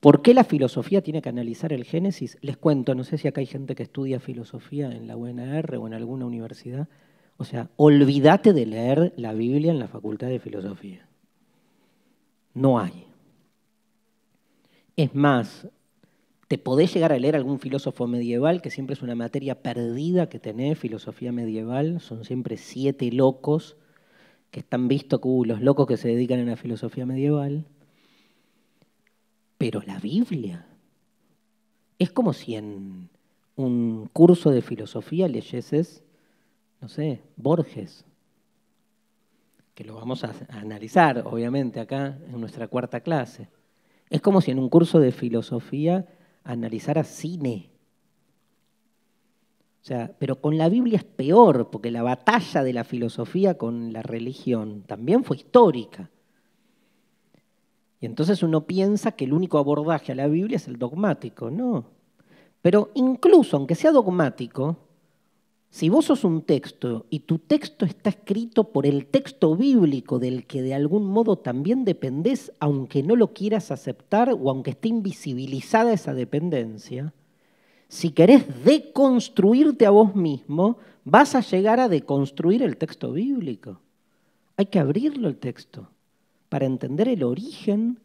¿por qué la filosofía tiene que analizar el Génesis? Les cuento, no sé si acá hay gente que estudia filosofía en la UNR o en alguna universidad. O sea, olvídate de leer la Biblia en la Facultad de Filosofía. No hay. Es más, te podés llegar a leer algún filósofo medieval, que siempre es una materia perdida que tenés, filosofía medieval, son siempre siete locos que están vistos como uh, los locos que se dedican a la filosofía medieval. Pero la Biblia es como si en un curso de filosofía leyeses no sé, Borges, que lo vamos a, analizar, obviamente, acá en nuestra cuarta clase. Es como si en un curso de filosofía analizara cine. O sea, pero con la Biblia es peor, porque la batalla de la filosofía con la religión también fue histórica. Y entonces uno piensa que el único abordaje a la Biblia es el dogmático, no. Pero incluso aunque sea dogmático, si vos sos un texto y tu texto está escrito por el texto bíblico del que de algún modo también dependés, aunque no lo quieras aceptar o aunque esté invisibilizada esa dependencia, si querés deconstruirte a vos mismo, vas a llegar a deconstruir el texto bíblico. Hay que abrirlo el texto para entender el origen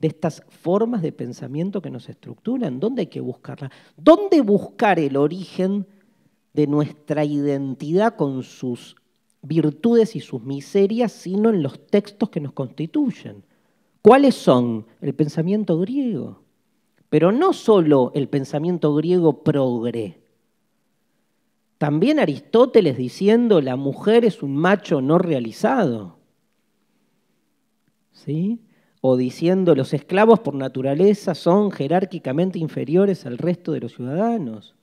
de estas formas de pensamiento que nos estructuran. ¿Dónde hay que buscarla? ¿Dónde buscar el origen de nuestra identidad con sus virtudes y sus miserias, sino en los textos que nos constituyen. ¿Cuáles son? El pensamiento griego. Pero no solo el pensamiento griego progre. También Aristóteles diciendo la mujer es un macho no realizado. ¿Sí? O diciendo los esclavos por naturaleza son jerárquicamente inferiores al resto de los ciudadanos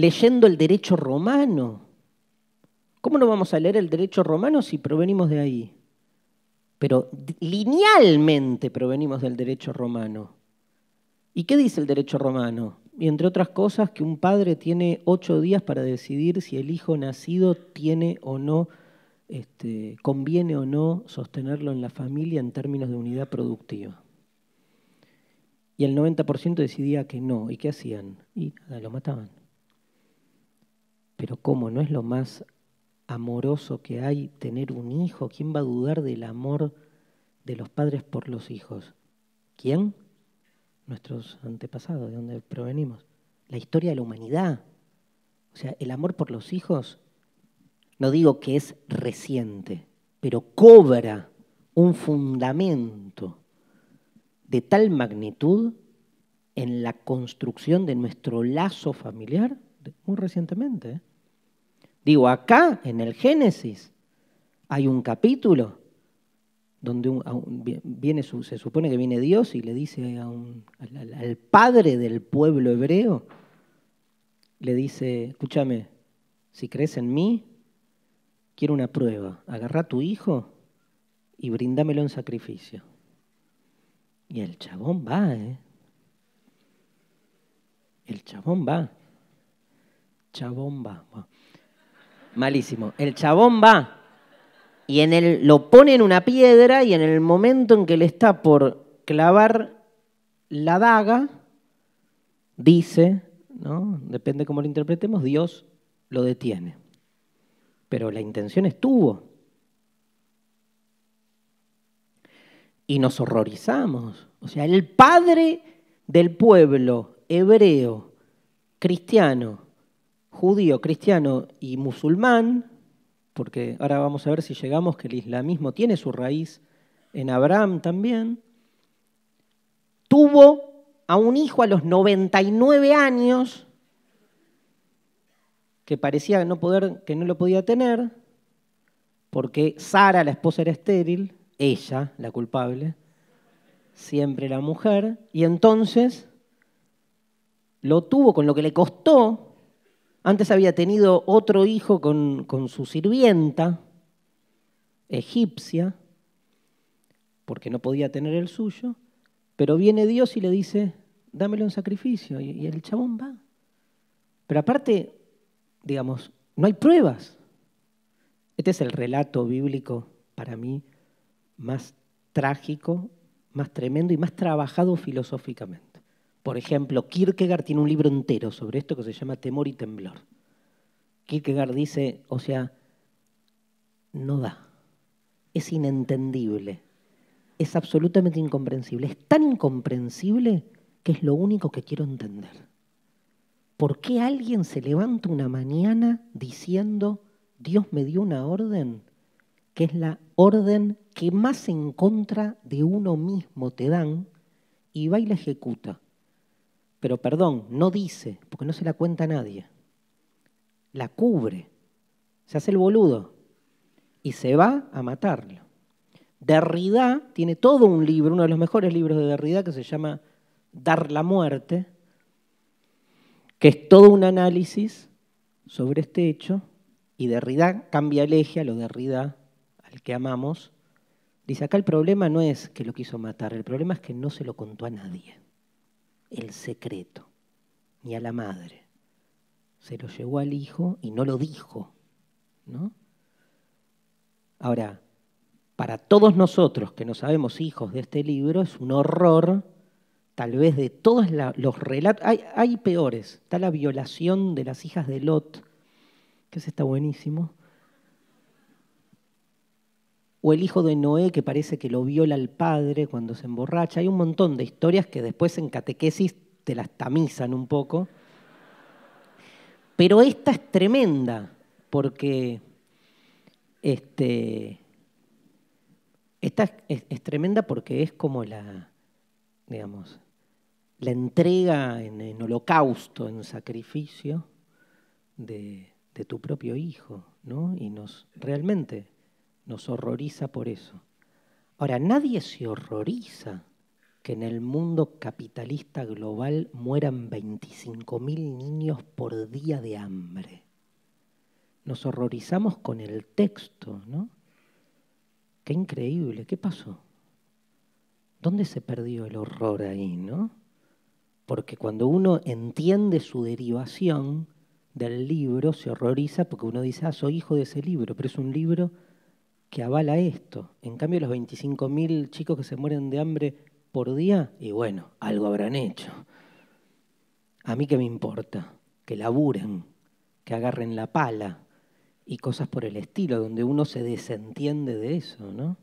leyendo el derecho romano. ¿Cómo no vamos a leer el derecho romano si provenimos de ahí? Pero linealmente provenimos del derecho romano. ¿Y qué dice el derecho romano? Y entre otras cosas, que un padre tiene ocho días para decidir si el hijo nacido tiene o no, este, conviene o no sostenerlo en la familia en términos de unidad productiva. Y el 90% decidía que no. ¿Y qué hacían? Y nada, lo mataban. Pero ¿cómo? ¿No es lo más amoroso que hay tener un hijo? ¿Quién va a dudar del amor de los padres por los hijos? ¿Quién? Nuestros antepasados, de dónde provenimos. La historia de la humanidad. O sea, el amor por los hijos, no digo que es reciente, pero cobra un fundamento de tal magnitud en la construcción de nuestro lazo familiar muy recientemente. ¿eh? Digo, acá en el Génesis hay un capítulo donde viene, se supone que viene Dios y le dice al, padre del pueblo hebreo, le dice, escúchame, si crees en mí, quiero una prueba, agarra a tu hijo y brindámelo en sacrificio. Y el chabón va, ¿eh? El chabón va. Chabón va malísimo. El chabón va y en lo pone en una piedra y en el momento en que le está por clavar la daga, dice, ¿no? depende cómo lo interpretemos, Dios lo detiene. Pero la intención estuvo. Y nos horrorizamos. O sea, el padre del pueblo hebreo, cristiano, judío, cristiano y musulmán, porque ahora vamos a ver si llegamos que el islamismo tiene su raíz en Abraham también, tuvo a un hijo a los 99 años que parecía no poder, que no lo podía tener, porque Sara, la esposa, era estéril, ella, la culpable, siempre la mujer, y entonces lo tuvo con lo que le costó antes había tenido otro hijo con, su sirvienta, egipcia, porque no podía tener el suyo, pero viene Dios y le dice, dámelo en sacrificio, y, y el chabón va. Pero aparte, digamos, no hay pruebas. Este es el relato bíblico para mí más trágico, más tremendo y más trabajado filosóficamente. Por ejemplo, Kierkegaard tiene un libro entero sobre esto que se llama Temor y Temblor. Kierkegaard dice, o sea, no da, es inentendible, es absolutamente incomprensible, es tan incomprensible que es lo único que quiero entender. ¿Por qué alguien se levanta una mañana diciendo, Dios me dio una orden, que es la orden que más en contra de uno mismo te dan, y va y la ejecuta? pero perdón, no dice, porque no se la cuenta a nadie. La cubre, se hace el boludo y se va a matarlo. Derrida tiene todo un libro, uno de los mejores libros de Derrida, que se llama Dar la muerte, que es todo un análisis sobre este hecho, y Derrida cambia el eje a lo Derrida, al que amamos. Dice, acá el problema no es que lo quiso matar, el problema es que no se lo contó a nadie el secreto, ni a la madre. Se lo llevó al hijo y no lo dijo. ¿no? Ahora, para todos nosotros que no sabemos hijos de este libro, es un horror, tal vez de todos los relatos. Hay, hay peores. Está la violación de las hijas de Lot, que ese está buenísimo o el hijo de Noé que parece que lo viola el padre cuando se emborracha. Hay un montón de historias que después en catequesis te las tamizan un poco. Pero esta es tremenda, porque este, esta es, tremenda porque es como la, digamos, la entrega en, holocausto, en sacrificio de, de, tu propio hijo, ¿no? Y nos realmente nos horroriza por eso. Ahora, nadie se horroriza que en el mundo capitalista global mueran 25.000 niños por día de hambre. Nos horrorizamos con el texto, ¿no? Qué increíble, ¿qué pasó? ¿Dónde se perdió el horror ahí, no? Porque cuando uno entiende su derivación del libro, se horroriza porque uno dice, ah, soy hijo de ese libro, pero es un libro que avala esto. En cambio, los 25.000 chicos que se mueren de hambre por día, y bueno, algo habrán hecho. A mí qué me importa, que laburen, que agarren la pala y cosas por el estilo, donde uno se desentiende de eso, ¿no?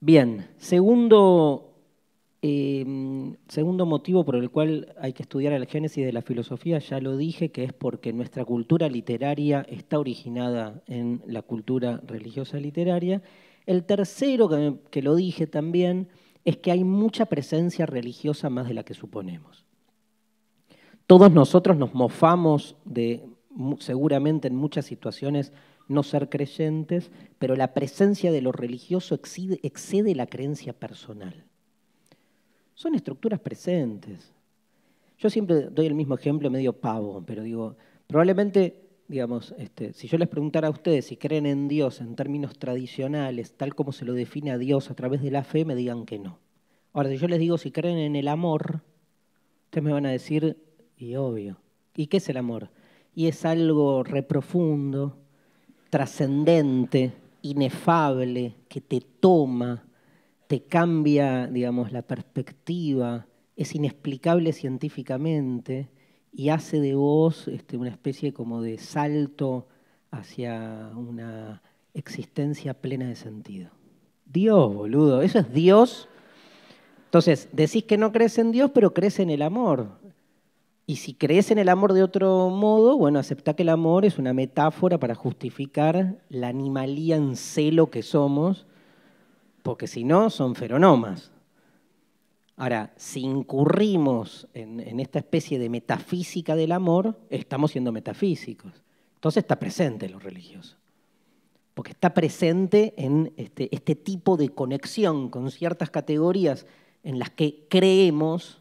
Bien, segundo el em, segundo motivo por el cual hay que estudiar el génesis de la filosofía, ya lo dije, que es porque nuestra cultura literaria está originada en la cultura religiosa literaria. El tercero, que, lo dije también, es que hay mucha presencia religiosa más de la que suponemos. Todos nosotros nos mofamos de, seguramente en muchas situaciones, no ser creyentes, pero la presencia de lo religioso excede la creencia personal. Son estructuras presentes. Yo siempre doy el mismo ejemplo medio pavo, pero digo, probablemente, digamos, este, si yo les preguntara a ustedes si creen en Dios en términos tradicionales, tal como se lo define a Dios a través de la fe, me digan que no. Ahora, si yo les digo si creen en el amor, ustedes me van a decir, y obvio. ¿Y qué es el amor? Y es algo reprofundo, trascendente, inefable, que te toma, te cambia, digamos, la perspectiva, es inexplicable científicamente y hace de vos este, una especie como de salto hacia una existencia plena de sentido. Dios, boludo, eso es Dios. Entonces, decís que no crees en Dios, pero crees en el amor. Y si crees en el amor de otro modo, bueno, aceptá que el amor es una metáfora para justificar la animalía en celo que somos porque si no son feronomas. Ahora, si incurrimos en, esta especie de metafísica del amor, estamos siendo metafísicos. Entonces está presente lo religioso, porque está presente en este, este tipo de conexión con ciertas categorías en las que creemos,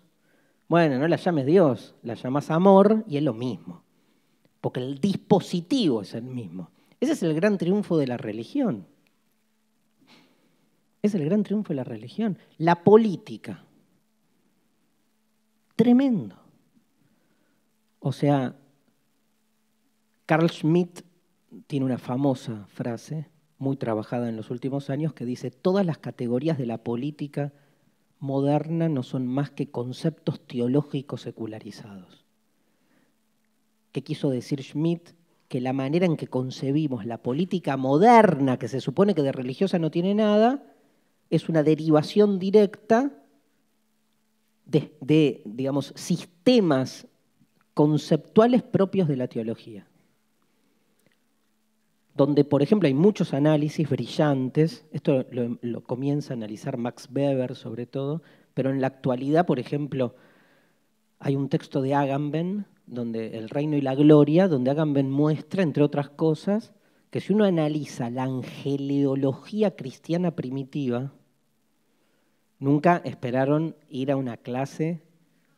bueno, no la llames Dios, la llamas amor y es lo mismo, porque el dispositivo es el mismo. Ese es el gran triunfo de la religión es el gran triunfo de la religión, la política. Tremendo. O sea, Carl Schmitt tiene una famosa frase, muy trabajada en los últimos años, que dice, todas las categorías de la política moderna no son más que conceptos teológicos secularizados. ¿Qué quiso decir Schmitt? Que la manera en que concebimos la política moderna, que se supone que de religiosa no tiene nada, es una derivación directa de, digamos, sistemas conceptuales propios de la teología. Donde, por ejemplo, hay muchos análisis brillantes, esto lo, lo comienza a analizar Max Weber sobre todo, pero en la actualidad, por ejemplo, hay un texto de Agamben, donde El reino y la gloria, donde Agamben muestra, entre otras cosas, que si uno analiza la angeleología cristiana primitiva, nunca esperaron ir a una clase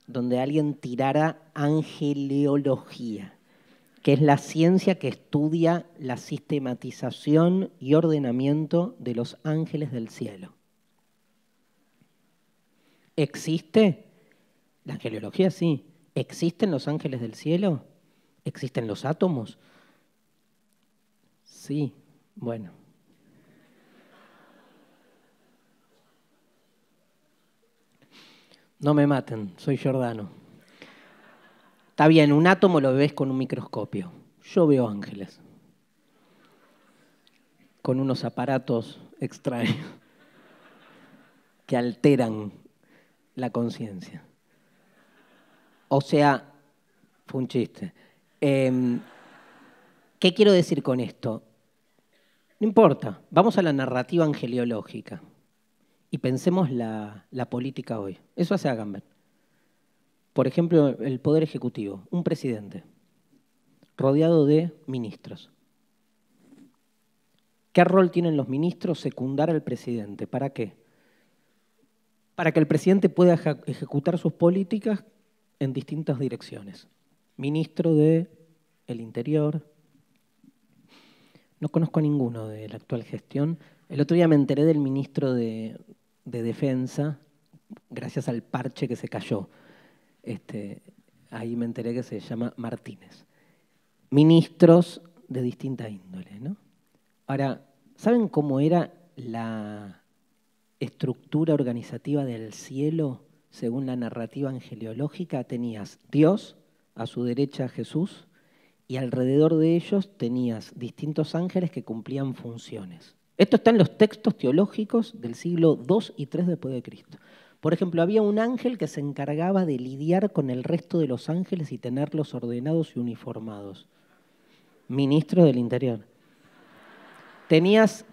donde alguien tirara angeleología, que es la ciencia que estudia la sistematización y ordenamiento de los ángeles del cielo. ¿Existe? La angeleología sí. ¿Existen los ángeles del cielo? ¿Existen los átomos? Sí, bueno. No me maten, soy Jordano. Está bien, un átomo lo ves con un microscopio. Yo veo ángeles. Con unos aparatos extraños que alteran la conciencia. O sea, fue un chiste. Em, ¿Qué quiero decir con esto? No importa, vamos a la narrativa angeliológica y pensemos la, política hoy. Eso hace Agamben. Por ejemplo, el Poder Ejecutivo, un presidente rodeado de ministros. ¿Qué rol tienen los ministros? Secundar al presidente. ¿Para qué? Para que el presidente pueda ejecutar sus políticas en distintas direcciones. Ministro de el Interior, no conozco a ninguno de la actual gestión. El otro día me enteré del ministro de, Defensa, gracias al parche que se cayó. Este, ahí me enteré que se llama Martínez. Ministros de distinta índole, ¿no? Ahora, ¿saben cómo era la estructura organizativa del cielo según la narrativa angeliológica? Tenías Dios, a su derecha Jesús, y alrededor de ellos tenías distintos ángeles que cumplían funciones. Esto está en los textos teológicos del siglo II y III después de Cristo. Por ejemplo, había un ángel que se encargaba de lidiar con el resto de los ángeles y tenerlos ordenados y uniformados. Ministro del Interior. Tenías,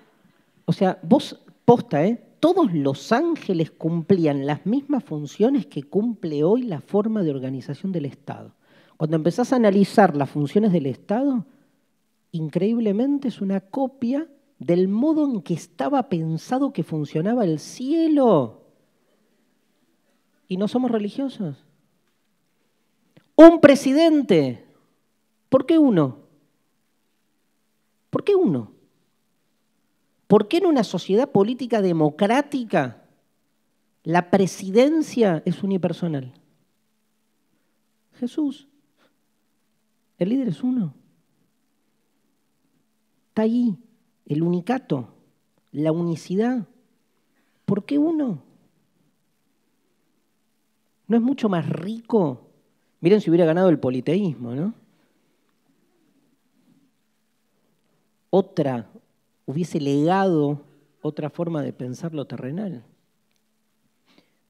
o sea, vos posta, ¿eh? Todos los ángeles cumplían las mismas funciones que cumple hoy la forma de organización del Estado. Cuando empezás a analizar las funciones del Estado, increíblemente es una copia del modo en que estaba pensado que funcionaba el cielo. Y no somos religiosos. Un presidente. ¿Por qué uno? ¿Por qué uno? ¿Por qué en una sociedad política democrática la presidencia es unipersonal? Jesús. El líder es uno. Está ahí el unicato, la unicidad. ¿Por qué uno? ¿No es mucho más rico? Miren si hubiera ganado el politeísmo, ¿no? Otra, hubiese legado otra forma de pensar lo terrenal.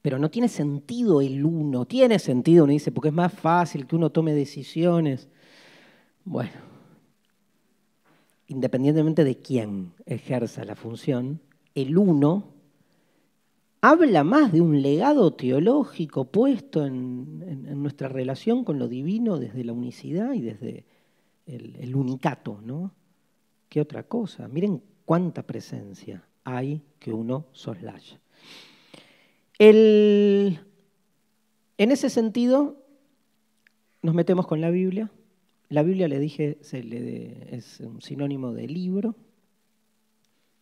Pero no tiene sentido el uno, tiene sentido, uno dice, porque es más fácil que uno tome decisiones. Bueno, independientemente de quién ejerza la función, el uno habla más de un legado teológico puesto en, nuestra relación con lo divino desde la unicidad y desde el, el unicato, ¿no? ¿Qué otra cosa? Miren cuánta presencia hay que uno soslaya. en ese sentido, nos metemos con la Biblia, la Biblia, le dije, es un sinónimo de libro.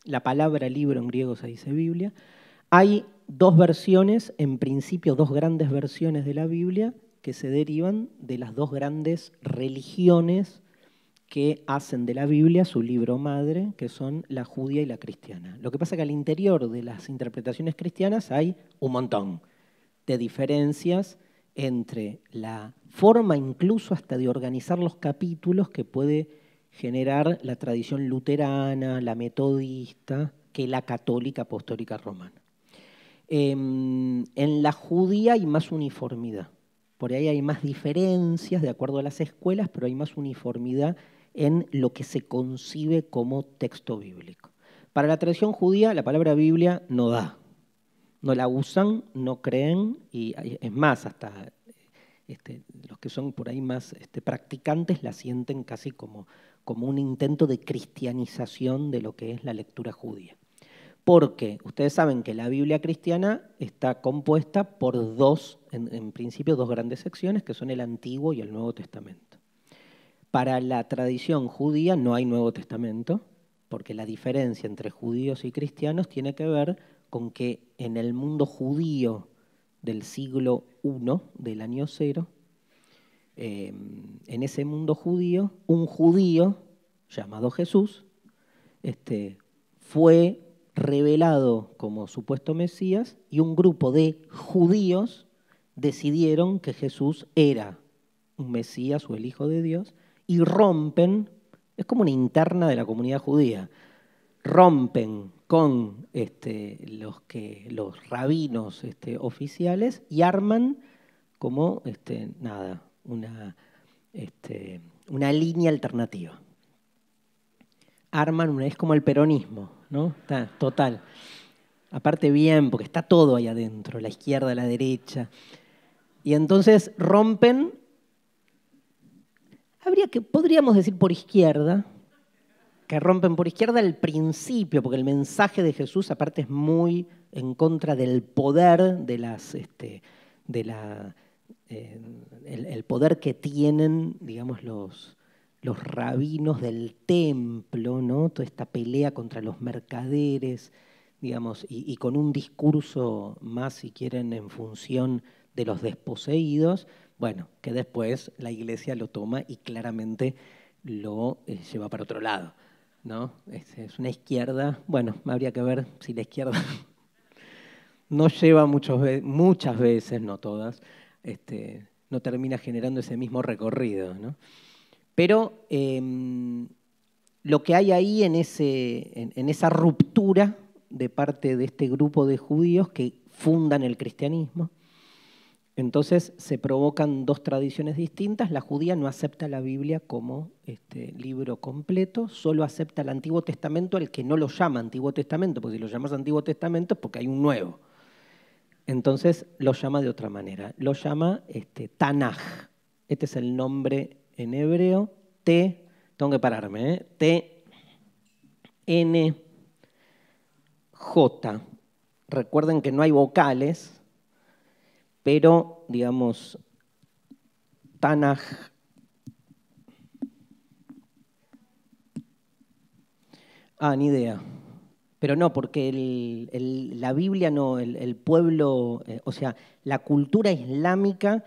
La palabra libro en griego se dice Biblia. Hay dos versiones, en principio dos grandes versiones de la Biblia, que se derivan de las dos grandes religiones que hacen de la Biblia su libro madre, que son la judía y la cristiana. Lo que pasa es que al interior de las interpretaciones cristianas hay un montón de diferencias entre la forma incluso hasta de organizar los capítulos que puede generar la tradición luterana, la metodista, que la católica apostólica romana. Em, en la judía hay más uniformidad, por ahí hay más diferencias de acuerdo a las escuelas, pero hay más uniformidad en lo que se concibe como texto bíblico. Para la tradición judía la palabra Biblia no da, no la usan, no creen, y es más, hasta este, los que son por ahí más este, practicantes la sienten casi como, como un intento de cristianización de lo que es la lectura judía. Porque ustedes saben que la Biblia cristiana está compuesta por dos, en, en principio, dos grandes secciones, que son el Antiguo y el Nuevo Testamento. Para la tradición judía no hay Nuevo Testamento, porque la diferencia entre judíos y cristianos tiene que ver con que en el mundo judío del siglo I, del año cero, em, en ese mundo judío, un judío llamado Jesús este, fue revelado como supuesto Mesías y un grupo de judíos decidieron que Jesús era un Mesías o el Hijo de Dios y rompen, es como una interna de la comunidad judía, rompen con este, los, que, los rabinos este, oficiales y arman como este, nada, una, una línea alternativa. Arman una, es como el peronismo, ¿no? Está, total. Aparte bien, porque está todo ahí adentro, la izquierda, la derecha. Y entonces rompen, habría que, podríamos decir por izquierda, que rompen por izquierda el principio, porque el mensaje de Jesús aparte es muy en contra del poder de las, este, de la, eh, el, poder que tienen, digamos, los, rabinos del templo, ¿no? Toda esta pelea contra los mercaderes, digamos, y, y con un discurso más, si quieren, en función de los desposeídos, bueno, que después la iglesia lo toma y claramente lo eh, lleva para otro lado. ¿no? Este, es, una izquierda, bueno, habría que ver si la izquierda <laughs> no lleva muchas veces, no todas, este, no termina generando ese mismo recorrido, Pero em, lo que hay ahí en esa ruptura de parte de este grupo de judíos que fundan el cristianismo, entonces se provocan dos tradiciones distintas. La judía no acepta la Biblia como este, libro completo, solo acepta el Antiguo Testamento, el que no lo llama Antiguo Testamento, porque si lo llamas Antiguo Testamento es porque hay un nuevo. Entonces lo llama de otra manera, lo llama este, Tanaj. Este es el nombre en hebreo. T, tengo que pararme, ¿eh? T, N, J. Recuerden que no hay vocales, pero digamos, Tanaj Ah, ni idea. Pero no, porque la Biblia no, el, pueblo, eh, o sea, la cultura islámica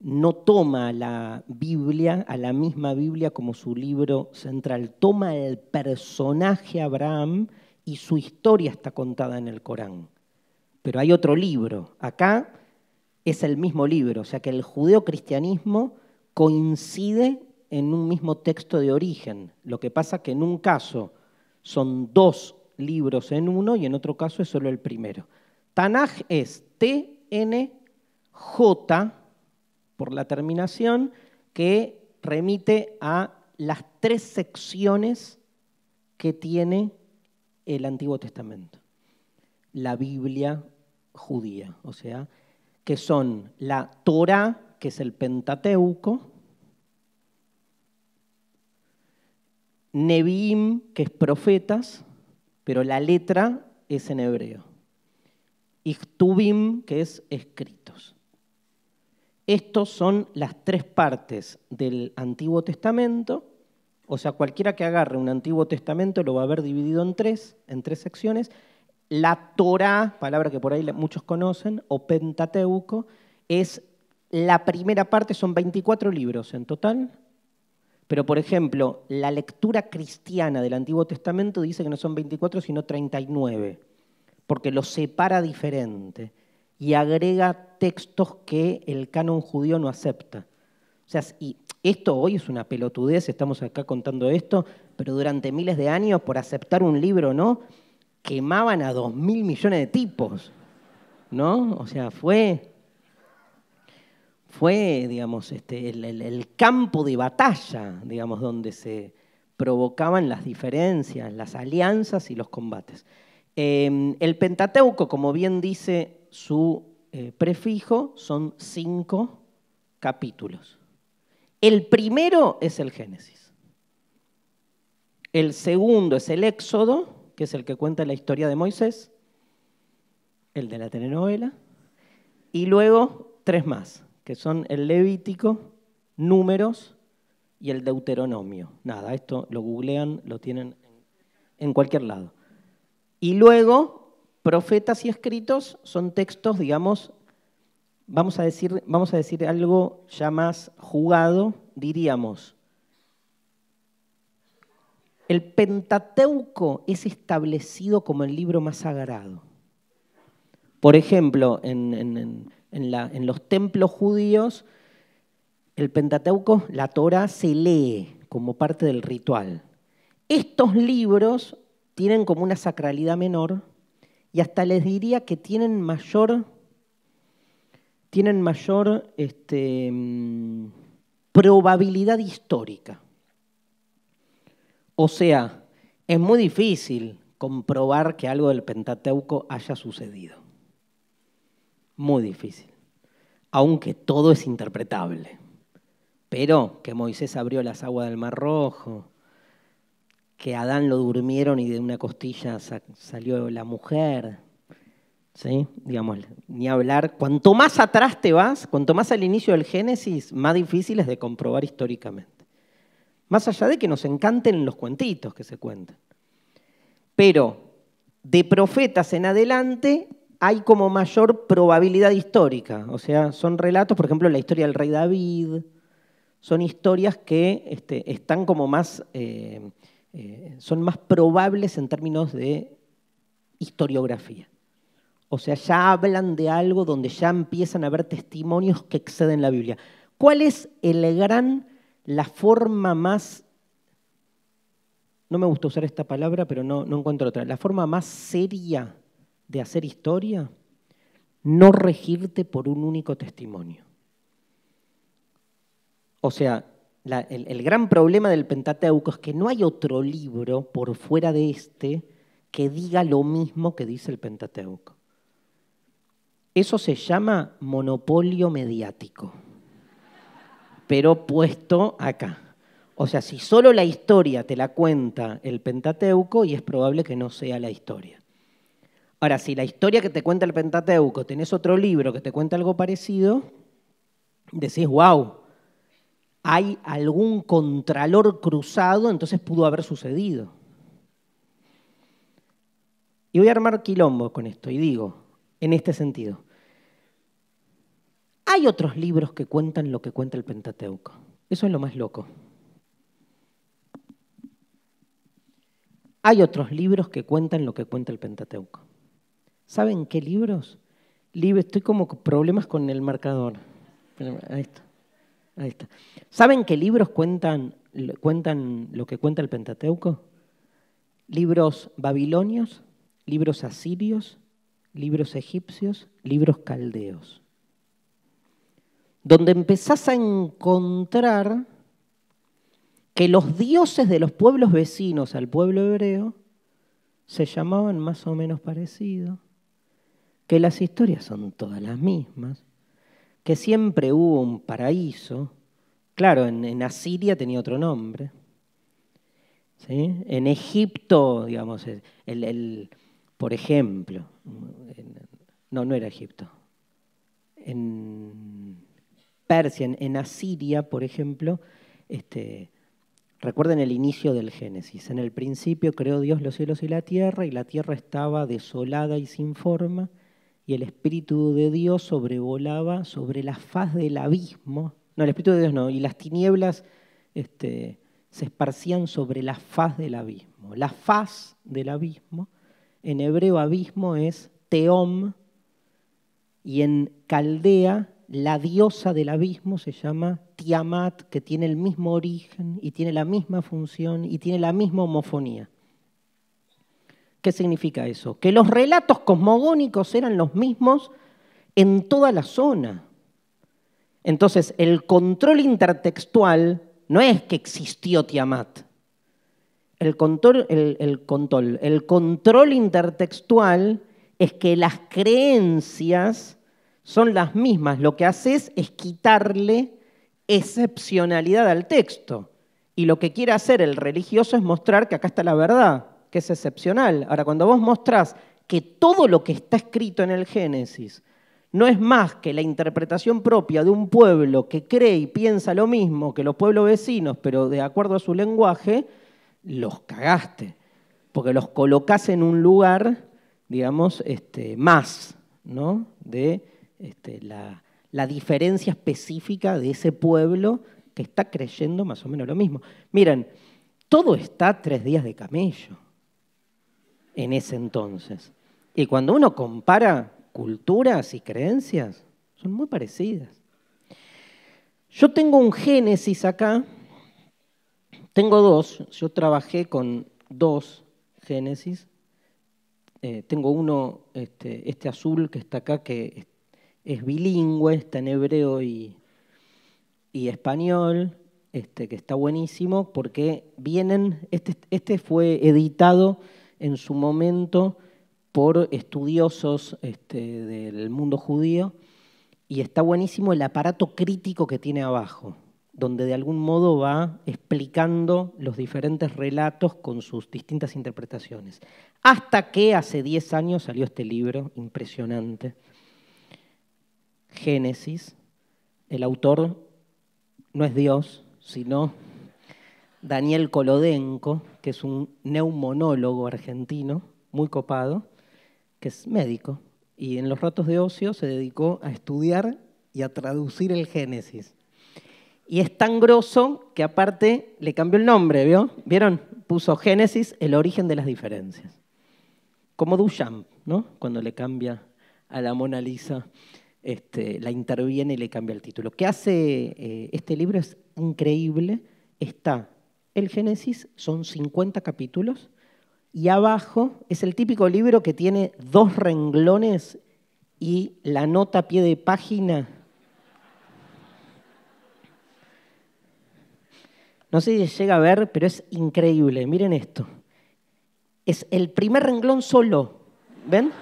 no toma la Biblia, a la misma Biblia como su libro central, toma el personaje Abraham y su historia está contada en el Corán. Pero hay otro libro. Acá es el mismo libro, o sea que el judeocristianismo coincide en un mismo texto de origen. Lo que pasa que en un caso son dos libros en uno y en otro caso es solo el primero. Tanaj es T-N-J por la terminación que remite a las tres secciones que tiene el Antiguo Testamento. La Biblia judía, o sea, que son la Torá, que es el Pentateuco, Nevim que es profetas, pero la letra es en hebreo. Ichtubim, que es escritos. Estos son las tres partes del Antiguo Testamento, o sea, cualquiera que agarre un Antiguo Testamento lo va a ver dividido en tres, en tres secciones, la Torá, palabra que por ahí muchos conocen, o Pentateuco, es la primera parte, son 24 libros en total, pero, por ejemplo, la lectura cristiana del Antiguo Testamento dice que no son 24, sino 39, porque lo separa diferente y agrega textos que el canon judío no acepta. O sea, y esto hoy es una pelotudez, estamos acá contando esto, pero durante miles de años, por aceptar un libro, ¿no? quemaban a dos mil millones de tipos, ¿no? O sea, fue, fue digamos, este, el, campo de batalla, digamos, donde se provocaban las diferencias, las alianzas y los combates. Em, el Pentateuco, como bien dice su eh, prefijo, son cinco capítulos. El primero es el Génesis. El segundo es el Éxodo que es el que cuenta la historia de Moisés, el de la telenovela, y luego tres más, que son el Levítico, Números y el Deuteronomio. Nada, esto lo googlean, lo tienen en cualquier lado. Y luego, profetas y escritos son textos, digamos, vamos a decir, vamos a decir algo ya más jugado, diríamos, el Pentateuco es establecido como el libro más sagrado. Por ejemplo, en, los templos judíos, el Pentateuco, la Torah, se lee como parte del ritual. Estos libros tienen como una sacralidad menor y hasta les diría que tienen mayor, tienen mayor este, mm, probabilidad histórica. O sea, es muy difícil comprobar que algo del Pentateuco haya sucedido. Muy difícil. Aunque todo es interpretable. Pero que Moisés abrió las aguas del Mar Rojo, que Adán lo durmieron y de una costilla salió la mujer. ¿Sí? Digamos, ni hablar. Cuanto más atrás te vas, cuanto más al inicio del Génesis, más difícil es de comprobar históricamente. Más allá de que nos encanten los cuentitos que se cuentan. Pero de profetas en adelante hay como mayor probabilidad histórica. O sea, son relatos, por ejemplo, la historia del rey David, son historias que este, están como más, eh, eh, son más probables en términos de historiografía. O sea, ya hablan de algo donde ya empiezan a haber testimonios que exceden la Biblia. ¿Cuál es el gran la forma más, no me gusta usar esta palabra, pero no, encuentro otra, la forma más seria de hacer historia, no regirte por un único testimonio. O sea, el, gran problema del Pentateuco es que no hay otro libro por fuera de este que diga lo mismo que dice el Pentateuco. Eso se llama monopolio mediático pero puesto acá. O sea, si solo la historia te la cuenta el Pentateuco, y es probable que no sea la historia. Ahora, si la historia que te cuenta el Pentateuco tenés otro libro que te cuenta algo parecido, decís, wow, hay algún contralor cruzado, entonces pudo haber sucedido. Y voy a armar quilombo con esto, y digo, en este sentido. Hay otros libros que cuentan lo que cuenta el Pentateuco. Eso es lo más loco. Hay otros libros que cuentan lo que cuenta el Pentateuco. ¿Saben qué libros? Estoy como con problemas con el marcador. Ahí está. ¿Saben qué libros cuentan, cuentan lo que cuenta el Pentateuco? Libros babilonios, libros asirios, libros egipcios, libros caldeos donde empezás a encontrar que los dioses de los pueblos vecinos al pueblo hebreo se llamaban más o menos parecidos, que las historias son todas las mismas, que siempre hubo un paraíso, claro, en, Asiria tenía otro nombre, ¿sí? en Egipto, digamos, el, por ejemplo, no, no era Egipto, en Persia, en Asiria, por ejemplo, este, recuerden el inicio del Génesis. En el principio creó Dios los cielos y la tierra, y la tierra estaba desolada y sin forma, y el Espíritu de Dios sobrevolaba sobre la faz del abismo. No, el Espíritu de Dios no, y las tinieblas este, se esparcían sobre la faz del abismo. La faz del abismo, en hebreo abismo es teom, y en caldea la diosa del abismo se llama Tiamat, que tiene el mismo origen y tiene la misma función y tiene la misma homofonía. ¿Qué significa eso? Que los relatos cosmogónicos eran los mismos en toda la zona. Entonces, el control intertextual no es que existió Tiamat. El control, el, control, el control intertextual es que las creencias son las mismas. Lo que haces es quitarle excepcionalidad al texto. Y lo que quiere hacer el religioso es mostrar que acá está la verdad, que es excepcional. Ahora, cuando vos mostrás que todo lo que está escrito en el Génesis no es más que la interpretación propia de un pueblo que cree y piensa lo mismo que los pueblos vecinos, pero de acuerdo a su lenguaje, los cagaste, porque los colocás en un lugar, digamos, este, más, ¿no? De este, la, diferencia específica de ese pueblo que está creyendo más o menos lo mismo. Miren, todo está tres días de camello en ese entonces. Y cuando uno compara culturas y creencias, son muy parecidas. Yo tengo un Génesis acá, tengo dos, yo trabajé con dos Génesis. Eh, tengo uno, este, este azul que está acá, que es bilingüe, está en hebreo y, español, este, que está buenísimo, porque vienen, este, este fue editado en su momento por estudiosos este, del mundo judío, y está buenísimo el aparato crítico que tiene abajo, donde de algún modo va explicando los diferentes relatos con sus distintas interpretaciones. Hasta que hace 10 años salió este libro impresionante, Génesis, el autor no es Dios, sino Daniel Colodenco, que es un neumonólogo argentino muy copado, que es médico, y en los ratos de ocio se dedicó a estudiar y a traducir el Génesis. Y es tan grosso que aparte le cambió el nombre, ¿vio? ¿Vieron? Puso Génesis, el origen de las diferencias. Como Duchamp, ¿no? Cuando le cambia a la Mona Lisa este, la interviene y le cambia el título. ¿Qué hace eh, este libro? Es increíble. Está el Génesis, son 50 capítulos, y abajo es el típico libro que tiene dos renglones y la nota a pie de página. No sé si llega a ver, pero es increíble. Miren esto. Es el primer renglón solo. ¿Ven?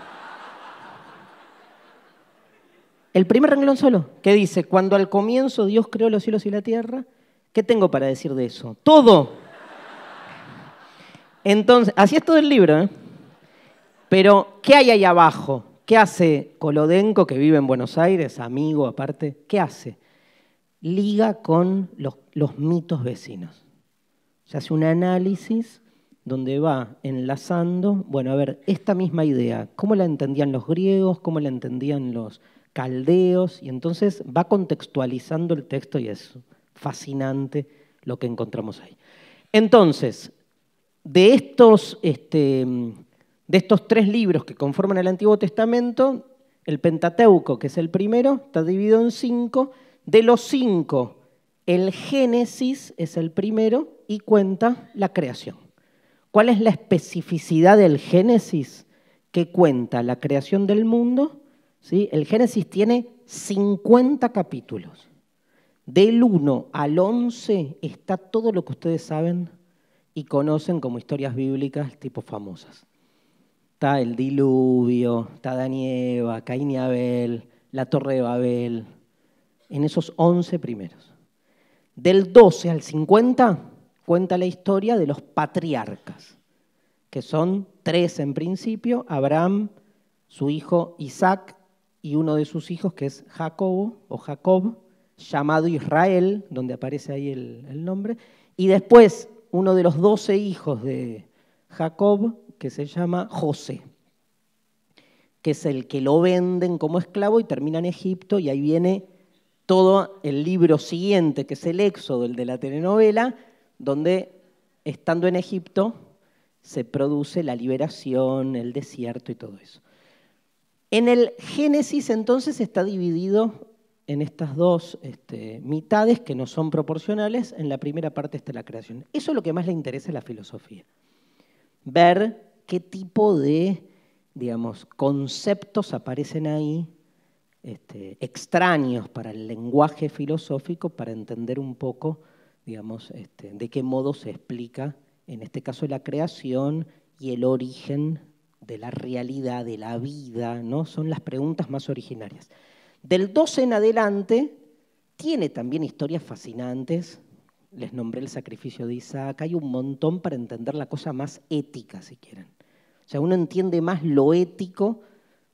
El primer renglón solo, que dice, cuando al comienzo Dios creó los cielos y la tierra, ¿qué tengo para decir de eso? Todo. Entonces, así es todo el libro, ¿eh? Pero, ¿qué hay ahí abajo? ¿Qué hace Colodenco, que vive en Buenos Aires, amigo aparte? ¿Qué hace? Liga con los, los mitos vecinos. Se hace un análisis donde va enlazando, bueno, a ver, esta misma idea, ¿cómo la entendían los griegos? ¿Cómo la entendían los, caldeos, y entonces va contextualizando el texto y es fascinante lo que encontramos ahí. Entonces, de estos, este, de estos tres libros que conforman el Antiguo Testamento, el Pentateuco, que es el primero, está dividido en cinco. De los cinco, el Génesis es el primero y cuenta la creación. ¿Cuál es la especificidad del Génesis? Que cuenta la creación del mundo el Génesis tiene 50 capítulos. Del 1 al 11 está todo lo que ustedes saben y conocen como historias bíblicas tipo famosas. Está el diluvio, está Danieva, Caín y Abel, la Torre de Babel, en esos 11 primeros. Del 12 al 50 cuenta la historia de los patriarcas, que son tres en principio, Abraham, su hijo Isaac y uno de sus hijos que es Jacob o Jacob, llamado Israel, donde aparece ahí el, el nombre, y después uno de los doce hijos de Jacob, que se llama José, que es el que lo venden como esclavo y termina en Egipto, y ahí viene todo el libro siguiente, que es el Éxodo, el de la telenovela, donde estando en Egipto se produce la liberación, el desierto y todo eso. En el Génesis entonces está dividido en estas dos este, mitades que no son proporcionales. En la primera parte está la creación. Eso es lo que más le interesa a la filosofía. Ver qué tipo de, digamos, conceptos aparecen ahí este, extraños para el lenguaje filosófico para entender un poco, digamos, este, de qué modo se explica, en este caso, la creación y el origen de la realidad, de la vida, ¿no? Son las preguntas más originarias. Del 12 en adelante, tiene también historias fascinantes. Les nombré el sacrificio de Isaac. Hay un montón para entender la cosa más ética, si quieren. O sea, uno entiende más lo ético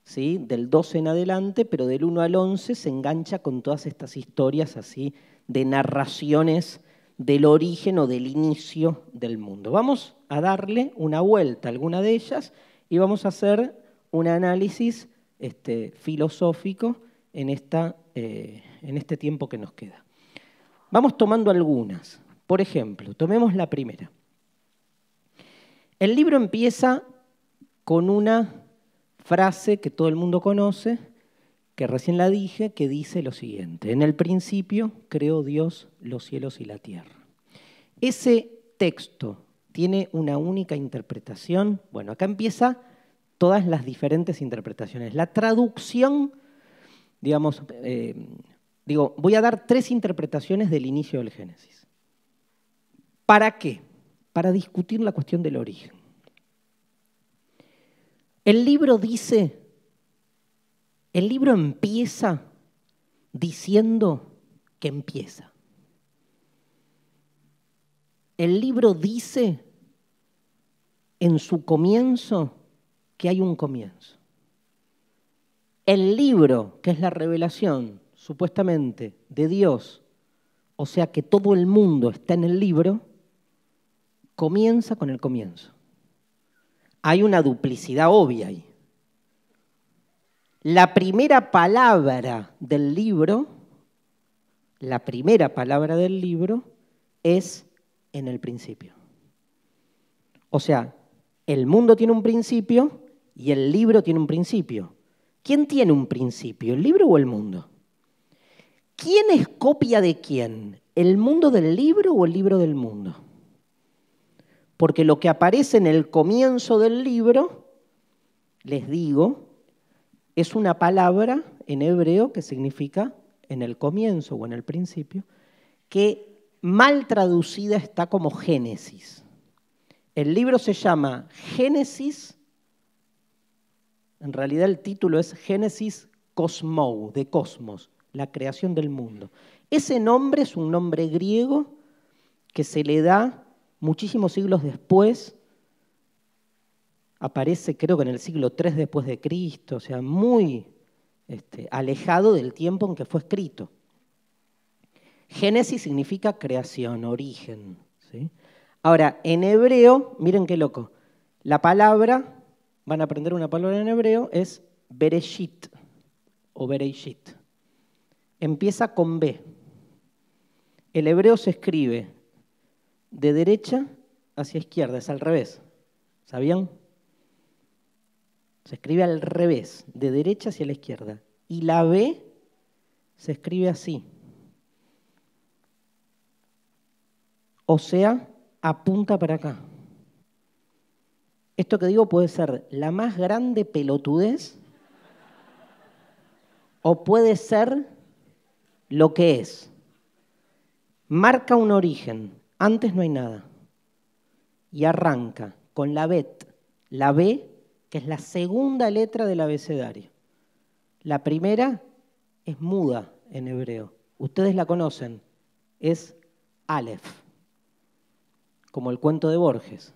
¿sí? del 12 en adelante, pero del 1 al 11 se engancha con todas estas historias así de narraciones del origen o del inicio del mundo. Vamos a darle una vuelta a alguna de ellas y vamos a hacer un análisis este, filosófico eh, en este tiempo que nos queda. Vamos tomando algunas. Por ejemplo, tomemos la primera. El libro empieza con una frase que todo el mundo conoce, que recién la dije, que dice lo siguiente. En el principio creó Dios los cielos y la tierra. Ese texto tiene una única interpretación. Bueno, acá empieza todas las diferentes interpretaciones. La traducción, digamos, eh, digo, voy a dar tres interpretaciones del inicio del Génesis. ¿Para qué? Para discutir la cuestión del origen. El libro dice, el libro empieza diciendo que empieza. El libro dice en su comienzo que hay un comienzo. El libro, que es la revelación supuestamente de Dios, o sea que todo el mundo está en el libro, comienza con el comienzo. Hay una duplicidad obvia ahí. La primera palabra del libro, la primera palabra del libro es en el principio. O sea, el mundo tiene un principio y el libro tiene un principio. ¿Quién tiene un principio, el libro o el mundo? ¿Quién es copia de quién? ¿El mundo del libro o el libro del mundo? Porque lo que aparece en el comienzo del libro, les digo, es una palabra en hebreo que significa en el comienzo o en el principio, que mal traducida está como Génesis. El libro se llama Génesis, en realidad el título es Génesis Cosmou, de Cosmos, la creación del mundo. Ese nombre es un nombre griego que se le da muchísimos siglos después, aparece creo que en el siglo III después de Cristo, o sea, muy este, alejado del tiempo en que fue escrito. Génesis significa creación, origen. ¿sí? Ahora, en hebreo, miren qué loco, la palabra, van a aprender una palabra en hebreo, es Bereshit o Bereishit. Empieza con B. El hebreo se escribe de derecha hacia izquierda, es al revés. ¿Sabían? Se escribe al revés, de derecha hacia la izquierda. Y la B se escribe así. O sea, apunta para acá. Esto que digo puede ser la más grande pelotudez o puede ser lo que es. Marca un origen, antes no hay nada. Y arranca con la BET, la B, que es la segunda letra del abecedario. La primera es muda en hebreo. Ustedes la conocen, es Aleph como el cuento de Borges.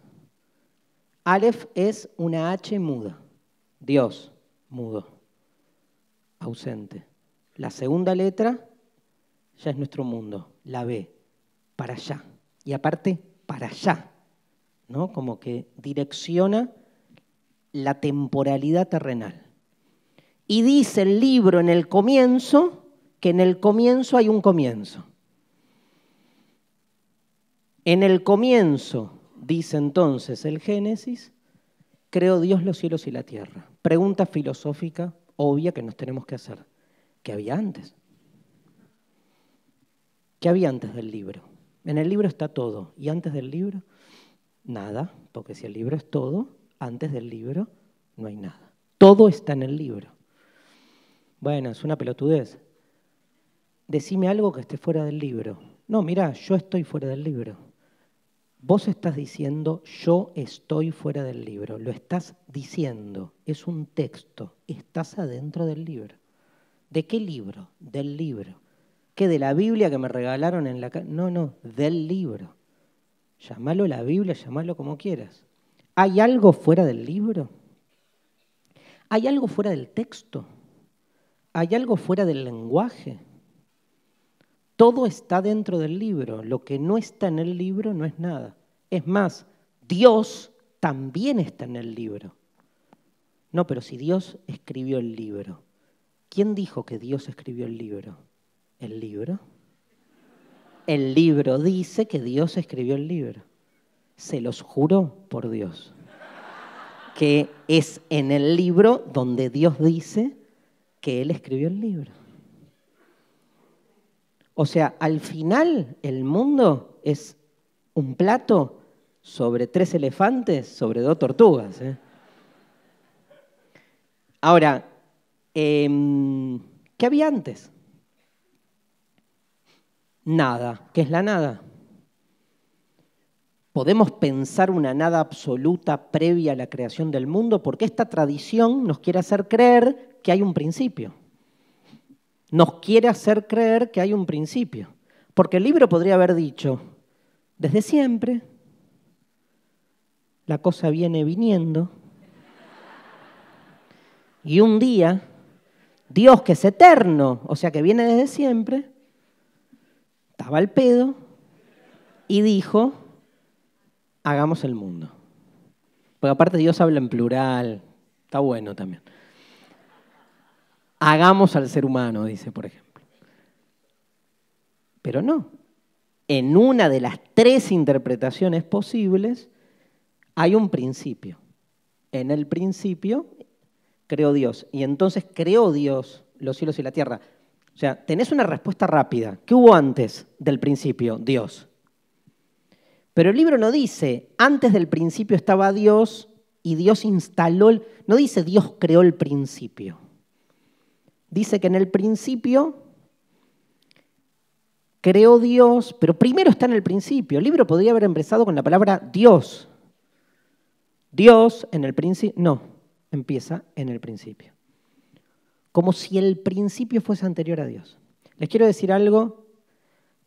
Aleph es una H muda, Dios mudo, ausente. La segunda letra ya es nuestro mundo, la B, para allá. Y aparte, para allá, ¿no? Como que direcciona la temporalidad terrenal. Y dice el libro en el comienzo que en el comienzo hay un comienzo. En el comienzo, dice entonces el Génesis, creó Dios los cielos y la tierra. Pregunta filosófica obvia que nos tenemos que hacer. ¿Qué había antes? ¿Qué había antes del libro? En el libro está todo. ¿Y antes del libro? Nada, porque si el libro es todo, antes del libro no hay nada. Todo está en el libro. Bueno, es una pelotudez. Decime algo que esté fuera del libro. No, mira, yo estoy fuera del libro. Vos estás diciendo, yo estoy fuera del libro, lo estás diciendo, es un texto, estás adentro del libro. ¿De qué libro? Del libro. ¿Qué de la Biblia que me regalaron en la No, no, del libro. Llámalo la Biblia, llámalo como quieras. ¿Hay algo fuera del libro? ¿Hay algo fuera del texto? ¿Hay algo fuera del lenguaje? todo está dentro del libro. Lo que no está en el libro no es nada. Es más, Dios también está en el libro. No, pero si Dios escribió el libro, ¿quién dijo que Dios escribió el libro? ¿El libro? El libro dice que Dios escribió el libro. Se los juro por Dios. Que es en el libro donde Dios dice que Él escribió el libro. O sea, al final el mundo es un plato sobre tres elefantes, sobre dos tortugas. ¿eh? Ahora, em, ¿qué había antes? Nada. ¿Qué es la nada? ¿Podemos pensar una nada absoluta previa a la creación del mundo? Porque esta tradición nos quiere hacer creer que hay un principio nos quiere hacer creer que hay un principio. Porque el libro podría haber dicho, desde siempre, la cosa viene viniendo, y un día, Dios que es eterno, o sea que viene desde siempre, estaba al pedo y dijo, hagamos el mundo. Porque aparte Dios habla en plural, está bueno también hagamos al ser humano, dice, por ejemplo. Pero no. En una de las tres interpretaciones posibles hay un principio. En el principio creó Dios. Y entonces creó Dios los cielos y la tierra. O sea, tenés una respuesta rápida. ¿Qué hubo antes del principio? Dios. Pero el libro no dice, antes del principio estaba Dios y Dios instaló, no dice Dios creó el principio dice que en el principio creó Dios, pero primero está en el principio. El libro podría haber empezado con la palabra Dios. Dios en el principio, no, empieza en el principio. Como si el principio fuese anterior a Dios. Les quiero decir algo,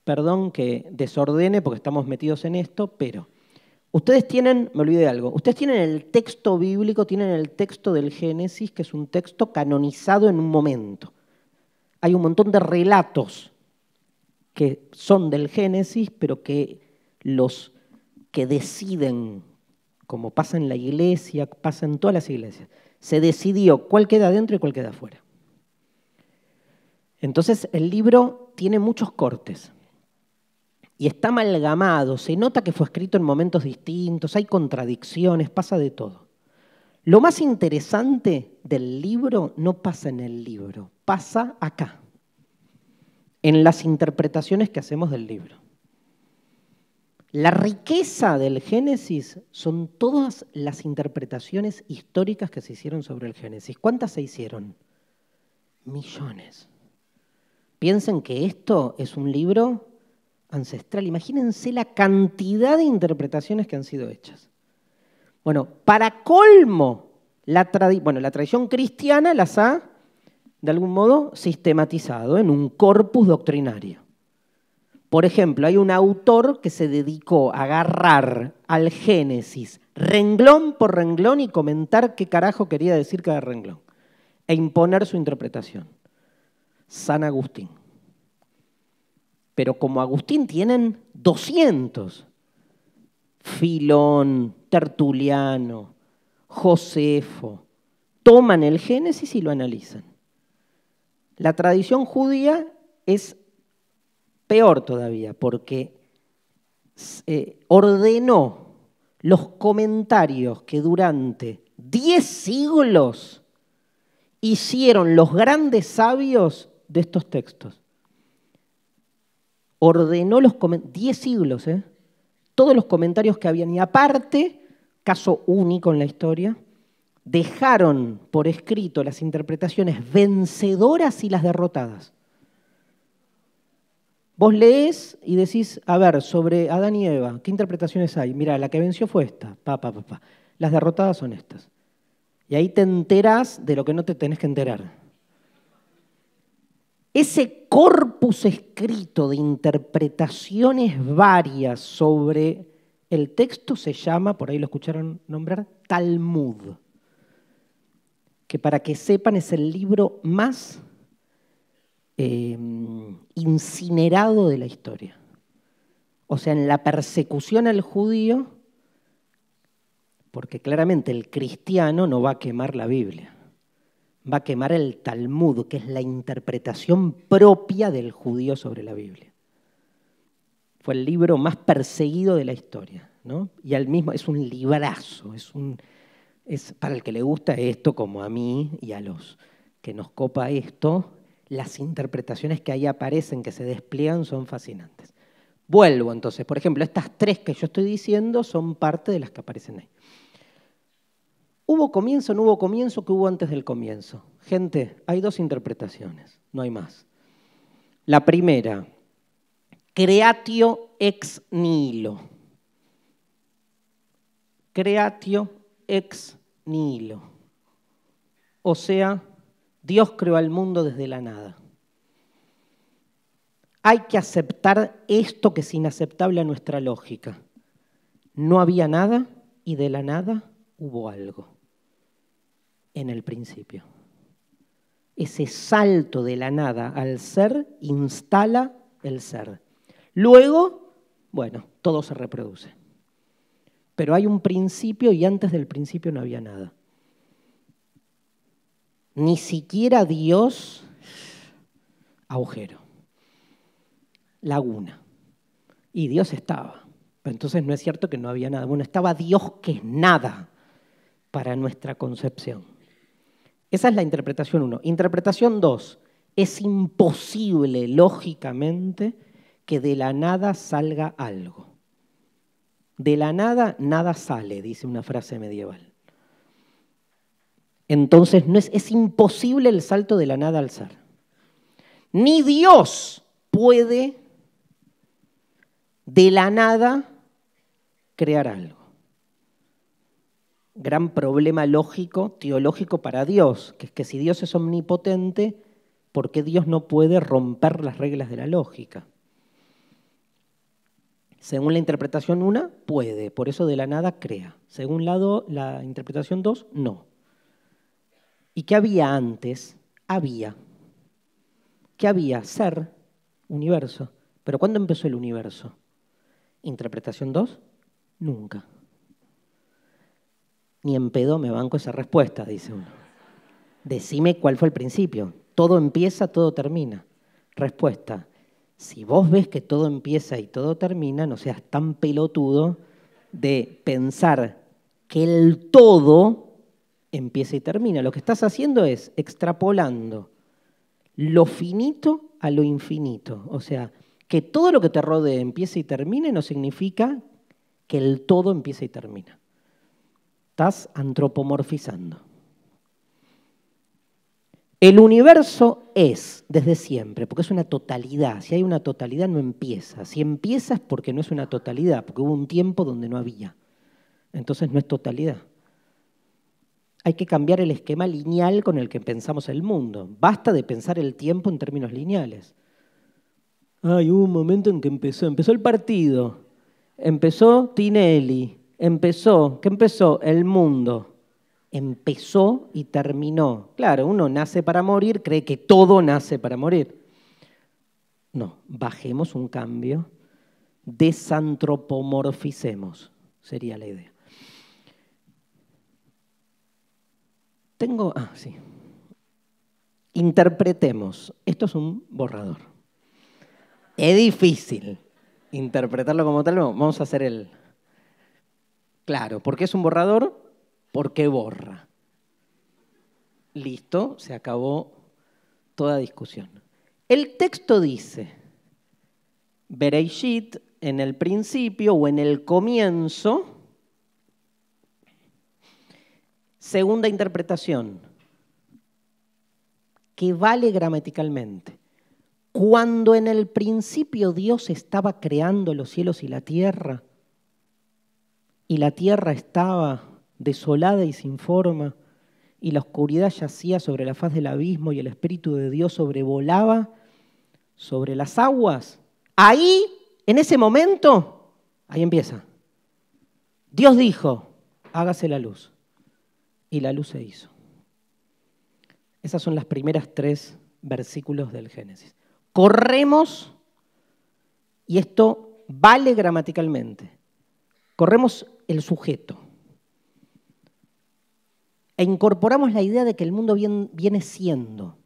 perdón que desordene porque estamos metidos en esto, pero Ustedes tienen, me olvidé de algo, ustedes tienen el texto bíblico, tienen el texto del Génesis, que es un texto canonizado en un momento. Hay un montón de relatos que son del Génesis, pero que los que deciden, como pasa en la iglesia, pasa en todas las iglesias, se decidió cuál queda adentro y cuál queda afuera. Entonces el libro tiene muchos cortes y está amalgamado, se nota que fue escrito en momentos distintos, hay contradicciones, pasa de todo. Lo más interesante del libro no pasa en el libro, pasa acá, en las interpretaciones que hacemos del libro. La riqueza del Génesis son todas las interpretaciones históricas que se hicieron sobre el Génesis. ¿Cuántas se hicieron? Millones. Piensen que esto es un libro ancestral. Imagínense la cantidad de interpretaciones que han sido hechas. Bueno, para colmo, la, bueno, la tradición cristiana las ha, de algún modo, sistematizado en un corpus doctrinario. Por ejemplo, hay un autor que se dedicó a agarrar al Génesis renglón por renglón y comentar qué carajo quería decir cada renglón e imponer su interpretación. San Agustín pero como Agustín tienen 200. Filón, Tertuliano, Josefo, toman el Génesis y lo analizan. La tradición judía es peor todavía, porque eh, ordenó los comentarios que durante 10 siglos hicieron los grandes sabios de estos textos ordenó los diez siglos, ¿eh? todos los comentarios que habían. Y aparte, caso único en la historia, dejaron por escrito las interpretaciones vencedoras y las derrotadas. Vos lees y decís, a ver, sobre Adán y Eva, ¿qué interpretaciones hay? Mira, la que venció fue esta, Papá, papá, pa, Las derrotadas son estas. Y ahí te enterás de lo que no te tenés que enterar ese corpus escrito de interpretaciones varias sobre el texto se llama, por ahí lo escucharon nombrar, Talmud, que para que sepan es el libro más eh, incinerado de la historia. O sea, en la persecución al judío, porque claramente el cristiano no va a quemar la Biblia va a quemar el Talmud, que es la interpretación propia del judío sobre la Biblia. Fue el libro más perseguido de la historia, ¿no? Y al mismo es un librazo, es un es para el que le gusta esto como a mí y a los que nos copa esto, las interpretaciones que ahí aparecen, que se despliegan, son fascinantes. Vuelvo entonces, por ejemplo, estas tres que yo estoy diciendo son parte de las que aparecen ahí. ¿Hubo comienzo no hubo comienzo? que hubo antes del comienzo? Gente, hay dos interpretaciones, no hay más. La primera, creatio ex nihilo. Creatio ex nihilo. O sea, Dios creó al mundo desde la nada. Hay que aceptar esto que es inaceptable a nuestra lógica. No había nada y de la nada hubo algo en el principio. Ese salto de la nada al ser instala el ser. Luego, bueno, todo se reproduce. Pero hay un principio y antes del principio no había nada. Ni siquiera Dios, agujero, laguna. Y Dios estaba. entonces no es cierto que no había nada. Bueno, estaba Dios que es nada para nuestra concepción. Esa es la interpretación uno. Interpretación dos, Es imposible, lógicamente, que de la nada salga algo. De la nada nada sale, dice una frase medieval. Entonces no es, es imposible el salto de la nada al ser. Ni Dios puede de la nada crear algo gran problema lógico, teológico para Dios, que es que si Dios es omnipotente, ¿por qué Dios no puede romper las reglas de la lógica? Según la interpretación 1, puede, por eso de la nada crea. Según la, la interpretación 2, no. ¿Y qué había antes? Había. ¿Qué había? Ser, universo. ¿Pero cuándo empezó el universo? Interpretación 2, nunca. Ni en pedo me banco esa respuesta, dice uno. Decime cuál fue el principio. Todo empieza, todo termina. Respuesta. Si vos ves que todo empieza y todo termina, no seas tan pelotudo de pensar que el todo empieza y termina. Lo que estás haciendo es extrapolando lo finito a lo infinito. O sea, que todo lo que te rodee empiece y termine no significa que el todo empiece y termina. Estás antropomorfizando. El universo es desde siempre, porque es una totalidad. Si hay una totalidad no empieza. Si empieza es porque no es una totalidad, porque hubo un tiempo donde no había. Entonces no es totalidad. Hay que cambiar el esquema lineal con el que pensamos el mundo. Basta de pensar el tiempo en términos lineales. Hay hubo un momento en que empezó. Empezó el partido. Empezó Tinelli empezó, ¿qué empezó? El mundo. Empezó y terminó. Claro, uno nace para morir, cree que todo nace para morir. No, bajemos un cambio, desantropomorficemos, sería la idea. Tengo, ah, sí. Interpretemos, esto es un borrador. Es difícil interpretarlo como tal, vamos a hacer el, Claro, porque es un borrador, porque borra. Listo, se acabó toda discusión. El texto dice, Bereishit en el principio o en el comienzo, segunda interpretación, que vale gramaticalmente. Cuando en el principio Dios estaba creando los cielos y la tierra, y la tierra estaba desolada y sin forma, y la oscuridad yacía sobre la faz del abismo y el Espíritu de Dios sobrevolaba sobre las aguas. Ahí, en ese momento, ahí empieza. Dios dijo, hágase la luz. Y la luz se hizo. Esas son las primeras tres versículos del Génesis. Corremos, y esto vale gramaticalmente, Corremos el sujeto e incorporamos la idea de que el mundo viene siendo.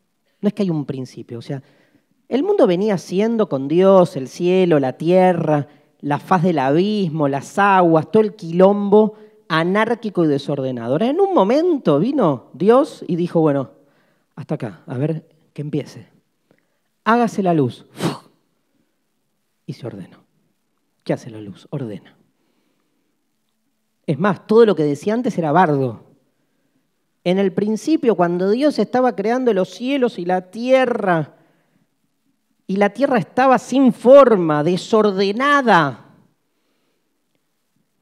No es que hay un principio, o sea, el mundo venía siendo con Dios, el cielo, la tierra, la faz del abismo, las aguas, todo el quilombo anárquico y desordenado. en un momento vino Dios y dijo, bueno, hasta acá, a ver que empiece. Hágase la luz. <laughs> Y se ordenó. ¿Qué hace la luz? Ordena. Es más, todo lo que decía antes era bardo. En el principio, cuando Dios estaba creando los cielos y la tierra, y la tierra estaba sin forma, desordenada,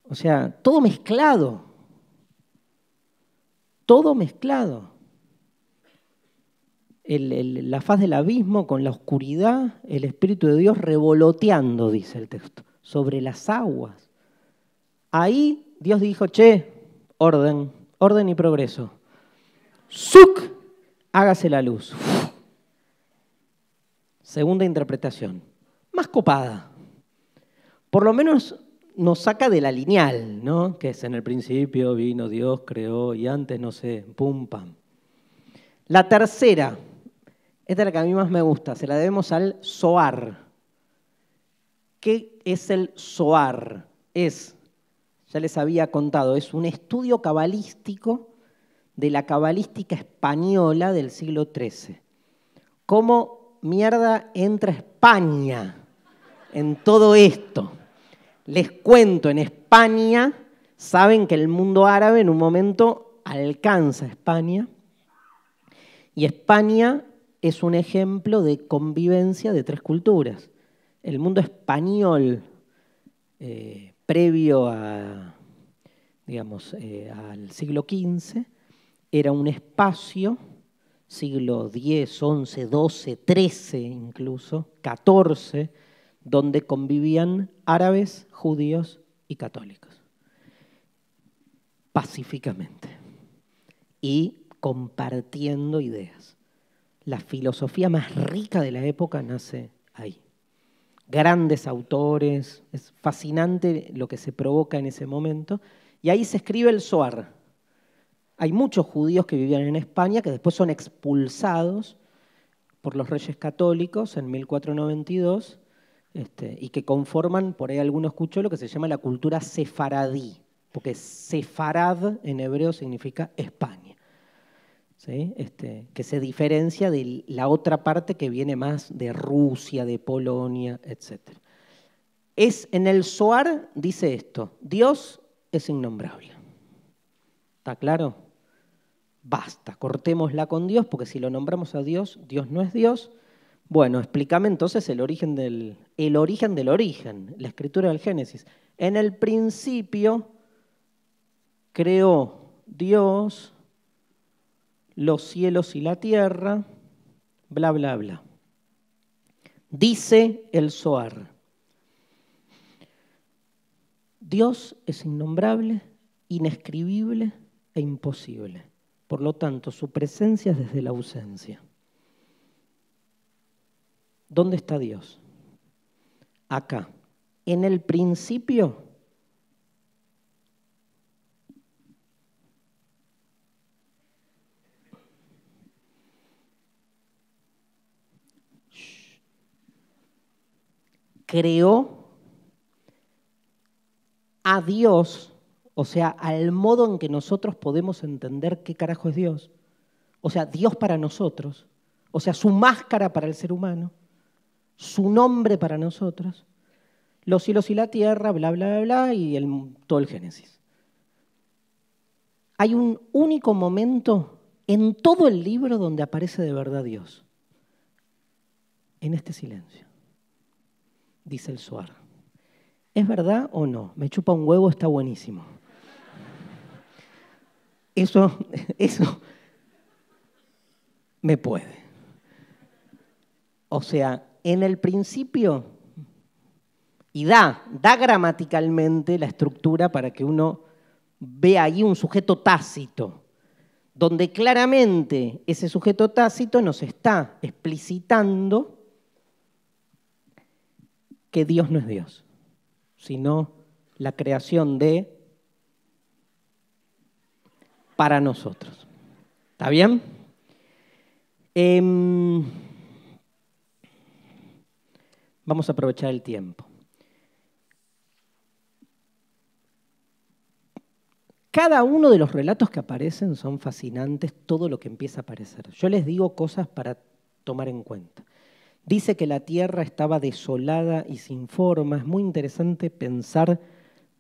o sea, todo mezclado, todo mezclado. la faz del abismo con la oscuridad, el Espíritu de Dios revoloteando, dice el texto, sobre las aguas. Ahí Dios dijo, che, orden, orden y progreso. Suk, hágase la luz. Segunda interpretación, más copada. Por lo menos nos saca de la lineal, ¿no? Que es en el principio vino Dios, creó y antes, no sé, pum, pam. La tercera, esta es la que a mí más me gusta, se la debemos al soar. ¿Qué es el soar? Es ya les había contado, es un estudio cabalístico de la cabalística española del siglo XIII. ¿Cómo mierda entra España en todo esto? Les cuento, en España saben que el mundo árabe en un momento alcanza España y España es un ejemplo de convivencia de tres culturas. El mundo español eh, previo a, digamos, eh, al siglo XV, era un espacio, siglo X, XI, XII, XIII incluso, XIV, donde convivían árabes, judíos y católicos, pacíficamente y compartiendo ideas. La filosofía más rica de la época nace ahí grandes autores, es fascinante lo que se provoca en ese momento. Y ahí se escribe el Zohar. Hay muchos judíos que vivían en España que después son expulsados por los reyes católicos en 1492 este, y que conforman, por ahí algunos escuchó, lo que se llama la cultura sefaradí, porque sefarad en hebreo significa España este, que se diferencia de la otra parte que viene más de Rusia, de Polonia, etc. Es en el Soar, dice esto, Dios es innombrable. ¿Está claro? Basta, cortémosla con Dios, porque si lo nombramos a Dios, Dios no es Dios. Bueno, explícame entonces el origen del, el origen del origen, la escritura del Génesis. En el principio creó Dios los cielos y la tierra, bla, bla, bla. Dice el Soar Dios es innombrable, inescribible e imposible. Por lo tanto, su presencia es desde la ausencia. ¿Dónde está Dios? Acá. En el principio creó a Dios, o sea, al modo en que nosotros podemos entender qué carajo es Dios, o sea, Dios para nosotros, o sea, su máscara para el ser humano, su nombre para nosotros, los cielos y la tierra, bla, bla, bla, bla, y todo el Génesis. Hay un único momento en todo el libro donde aparece de verdad Dios, en este silencio dice el Suar. ¿Es verdad o no? Me chupa un huevo, está buenísimo. Eso, <laughs> eso me puede. O sea, en el principio, y da, da gramaticalmente la estructura para que uno vea ahí un sujeto tácito, donde claramente ese sujeto tácito nos está explicitando que Dios no es Dios, sino la creación de para nosotros. ¿Está bien? Em, vamos a aprovechar el tiempo. Cada uno de los relatos que aparecen son fascinantes, todo lo que empieza a aparecer. Yo les digo cosas para tomar en cuenta. Dice que la tierra estaba desolada y sin forma. Es muy interesante pensar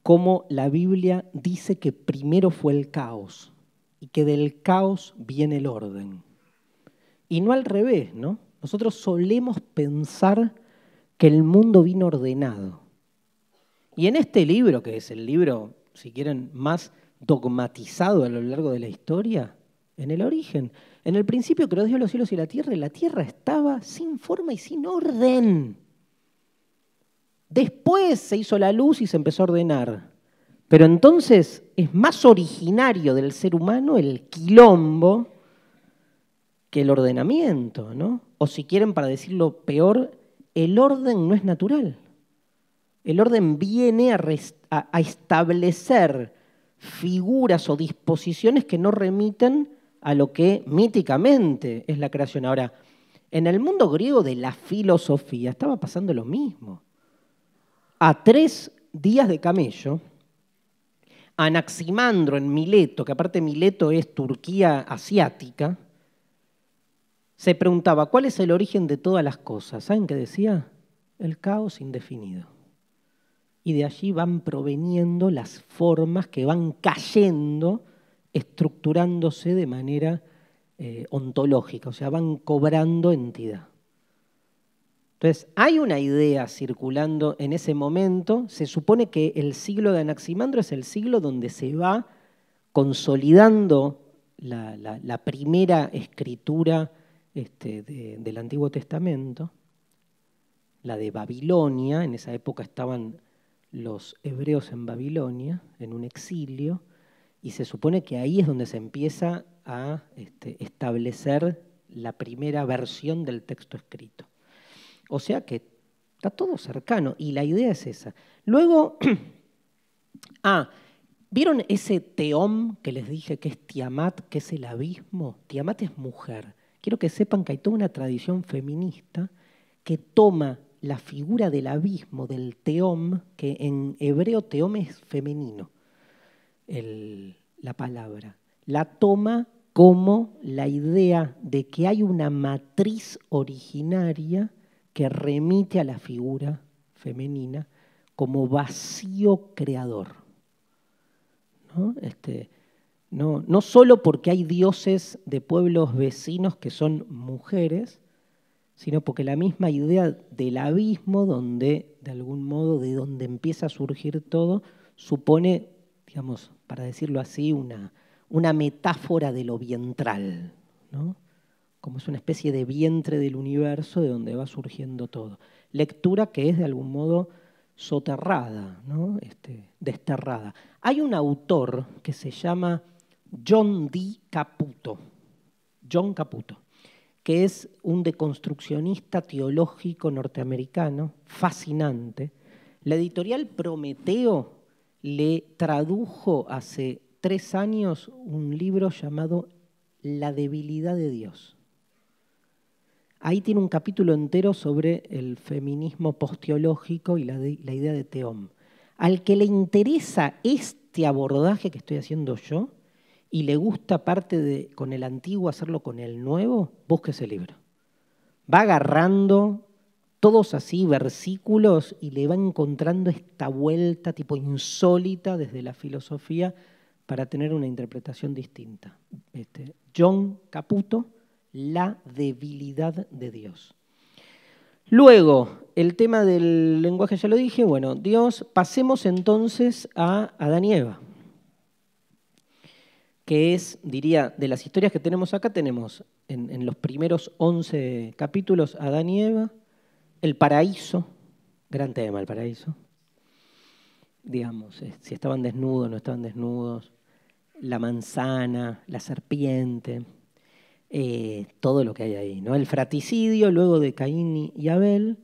cómo la Biblia dice que primero fue el caos y que del caos viene el orden. Y no al revés, ¿no? Nosotros solemos pensar que el mundo vino ordenado. Y en este libro, que es el libro, si quieren, más dogmatizado a lo largo de la historia, en el origen. En el principio creó Dios los cielos y la tierra, y la tierra estaba sin forma y sin orden. Después se hizo la luz y se empezó a ordenar. Pero entonces es más originario del ser humano el quilombo que el ordenamiento, O si quieren, para decirlo peor, el orden no es natural. El orden viene a establecer figuras o disposiciones que no remiten a lo que míticamente es la creación. Ahora, en el mundo griego de la filosofía estaba pasando lo mismo. A tres días de camello, Anaximandro en Mileto, que aparte Mileto es Turquía asiática, se preguntaba, ¿cuál es el origen de todas las cosas? ¿Saben qué decía? El caos indefinido. Y de allí van proveniendo las formas que van cayendo estructurándose de manera eh, ontológica, o sea, van cobrando entidad. Entonces, hay una idea circulando en ese momento, se supone que el siglo de Anaximandro es el siglo donde se va consolidando la, primera escritura este, del Antiguo Testamento, la de Babilonia, en esa época estaban los hebreos en Babilonia, en un exilio, y se supone que ahí es donde se empieza a este, establecer la primera versión del texto escrito. O sea que está todo cercano y la idea es esa. Luego, <clears throat> ah, ¿vieron ese teom que les dije que es Tiamat, que es el abismo? Tiamat es mujer. Quiero que sepan que hay toda una tradición feminista que toma la figura del abismo, del teom, que en hebreo teom es femenino la palabra. La toma como la idea de que hay una matriz originaria que remite a la figura femenina como vacío creador. ¿No? Este, no, no solo porque hay dioses de pueblos vecinos que son mujeres, sino porque la misma idea del abismo, donde de algún modo, de donde empieza a surgir todo, supone digamos, para decirlo así, una, metáfora de lo vientral, como es una especie de vientre del universo de donde va surgiendo todo. Lectura que es de algún modo soterrada, ¿no? este, desterrada. Hay un autor que se llama John D. Caputo, John Caputo, que es un deconstruccionista teológico norteamericano fascinante. La editorial Prometeo le tradujo hace tres años un libro llamado La debilidad de Dios. Ahí tiene un capítulo entero sobre el feminismo posteológico y la, idea de Teom. Al que le interesa este abordaje que estoy haciendo yo y le gusta parte de con el antiguo hacerlo con el nuevo, busque ese libro. Va agarrando todos así versículos y le va encontrando esta vuelta tipo insólita desde la filosofía para tener una interpretación distinta. Este, John Caputo, la debilidad de Dios. Luego, el tema del lenguaje ya lo dije, bueno, Dios, pasemos entonces a Adán y Eva, que es, diría, de las historias que tenemos acá, tenemos en, los primeros 11 capítulos Adán y Eva, el paraíso, gran tema el paraíso, digamos, eh, si estaban desnudos no estaban desnudos, la manzana, la serpiente, eh, todo lo que hay ahí, ¿no? El fratricidio, luego de Caín y Abel.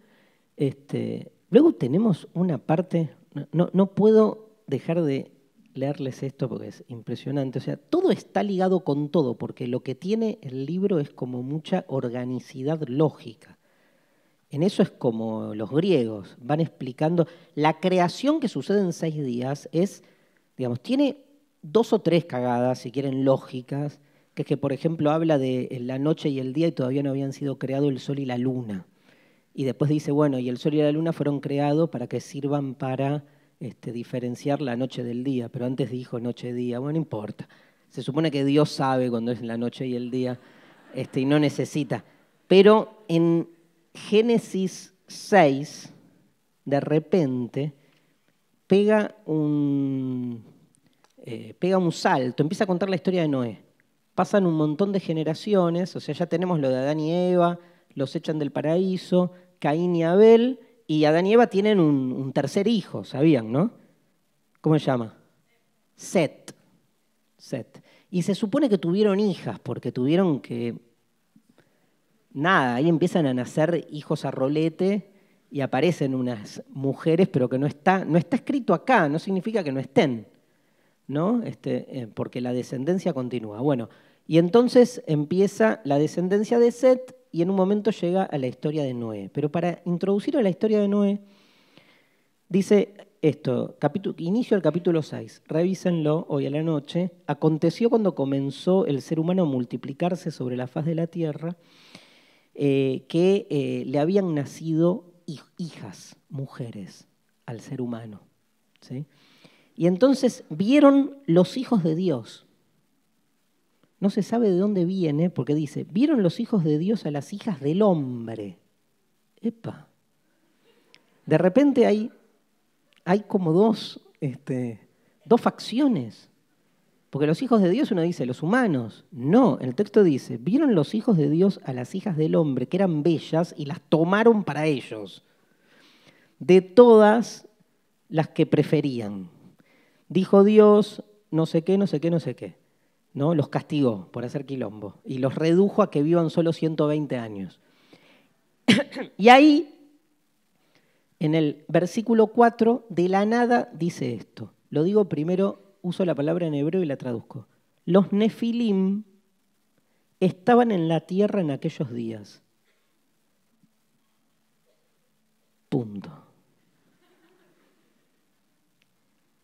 Este, luego tenemos una parte, no, no puedo dejar de leerles esto porque es impresionante, o sea, todo está ligado con todo, porque lo que tiene el libro es como mucha organicidad lógica en eso es como los griegos, van explicando, la creación que sucede en seis días es, digamos, tiene dos o tres cagadas, si quieren, lógicas, que es que, por ejemplo, habla de la noche y el día y todavía no habían sido creados el sol y la luna. Y después dice, bueno, y el sol y la luna fueron creados para que sirvan para este, diferenciar la noche del día, pero antes dijo noche-día, bueno, no importa. Se supone que Dios sabe cuando es la noche y el día este, y no necesita. Pero en, Génesis 6, de repente, pega un, eh, pega un salto, empieza a contar la historia de Noé. Pasan un montón de generaciones, o sea, ya tenemos lo de Adán y Eva, los echan del paraíso, Caín y Abel, y Adán y Eva tienen un, tercer hijo, ¿sabían, no? ¿Cómo se llama? Set. Set. Y se supone que tuvieron hijas, porque tuvieron que nada, ahí empiezan a nacer hijos a rolete y aparecen unas mujeres, pero que no está, no está escrito acá, no significa que no estén, ¿no? Este, eh, porque la descendencia continúa. Bueno, y entonces empieza la descendencia de Seth y en un momento llega a la historia de Noé. Pero para introducir a la historia de Noé, dice esto, inicio del capítulo 6, revísenlo hoy a la noche, aconteció cuando comenzó el ser humano a multiplicarse sobre la faz de la tierra, eh, que eh, le habían nacido hijas, mujeres, al ser humano. ¿sí? Y entonces vieron los hijos de Dios. No se sabe de dónde viene, porque dice, vieron los hijos de Dios a las hijas del hombre. Epa. De repente hay, hay como dos, este, dos facciones. Porque los hijos de Dios uno dice, los humanos. No, el texto dice, vieron los hijos de Dios a las hijas del hombre, que eran bellas, y las tomaron para ellos, de todas las que preferían. Dijo Dios, no sé qué, no sé qué, no sé qué. ¿No? Los castigó por hacer quilombo y los redujo a que vivan solo 120 años. <coughs> y ahí, en el versículo 4, de la nada dice esto. Lo digo primero uso la palabra en hebreo y la traduzco. Los nefilim estaban en la tierra en aquellos días. Punto.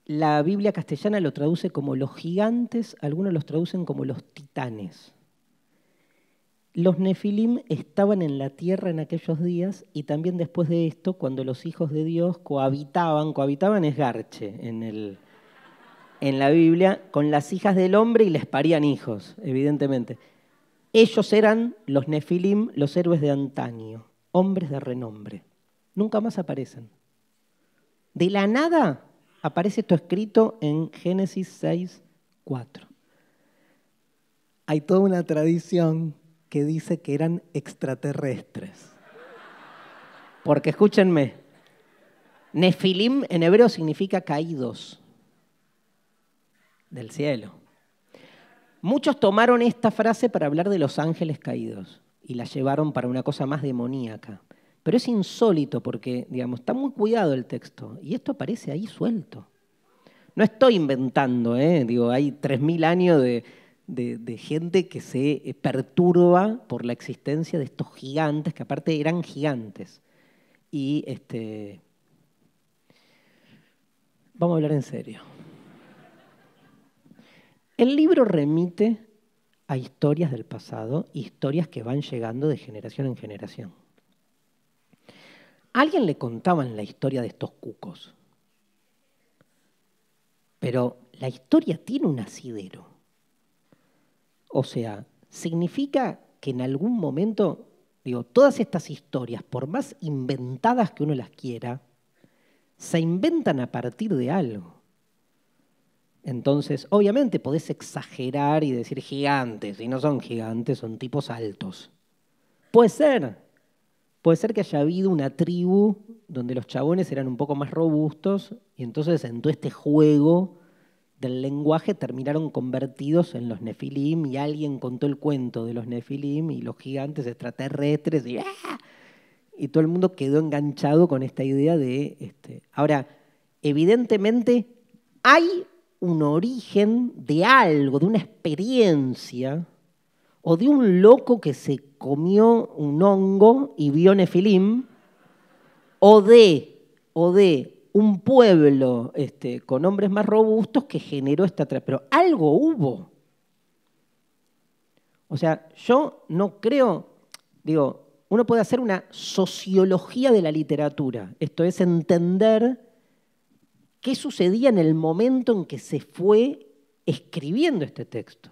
La Biblia castellana lo traduce como los gigantes, algunos los traducen como los titanes. Los nefilim estaban en la tierra en aquellos días y también después de esto, cuando los hijos de Dios cohabitaban, cohabitaban es garche en el en la Biblia con las hijas del hombre y les parían hijos, evidentemente. Ellos eran los Nefilim, los héroes de antaño, hombres de renombre. Nunca más aparecen. De la nada aparece esto escrito en Génesis 6, 4. Hay toda una tradición que dice que eran extraterrestres. Porque escúchenme, Nefilim en hebreo significa caídos del cielo. Muchos tomaron esta frase para hablar de los ángeles caídos y la llevaron para una cosa más demoníaca. Pero es insólito porque, digamos, está muy cuidado el texto y esto aparece ahí suelto. No estoy inventando, ¿eh? digo, hay 3.000 años de, de, gente que se perturba por la existencia de estos gigantes, que aparte eran gigantes. Y este. Vamos a hablar en serio. El libro remite a historias del pasado, historias que van llegando de generación en generación. alguien le contaban la historia de estos cucos, pero la historia tiene un asidero. O sea, significa que en algún momento, digo, todas estas historias, por más inventadas que uno las quiera, se inventan a partir de algo. Entonces, obviamente podés exagerar y decir gigantes, y no son gigantes, son tipos altos. Puede ser. Puede ser que haya habido una tribu donde los chabones eran un poco más robustos y entonces en todo este juego del lenguaje terminaron convertidos en los nefilim y alguien contó el cuento de los nefilim y los gigantes extraterrestres y, ¡ah! y todo el mundo quedó enganchado con esta idea de... Este. Ahora, evidentemente hay un origen de algo, de una experiencia, o de un loco que se comió un hongo y vio Nefilim, o de, o de un pueblo este, con hombres más robustos que generó esta... Pero algo hubo. O sea, yo no creo, digo, uno puede hacer una sociología de la literatura, esto es entender qué sucedía en el momento en que se fue escribiendo este texto.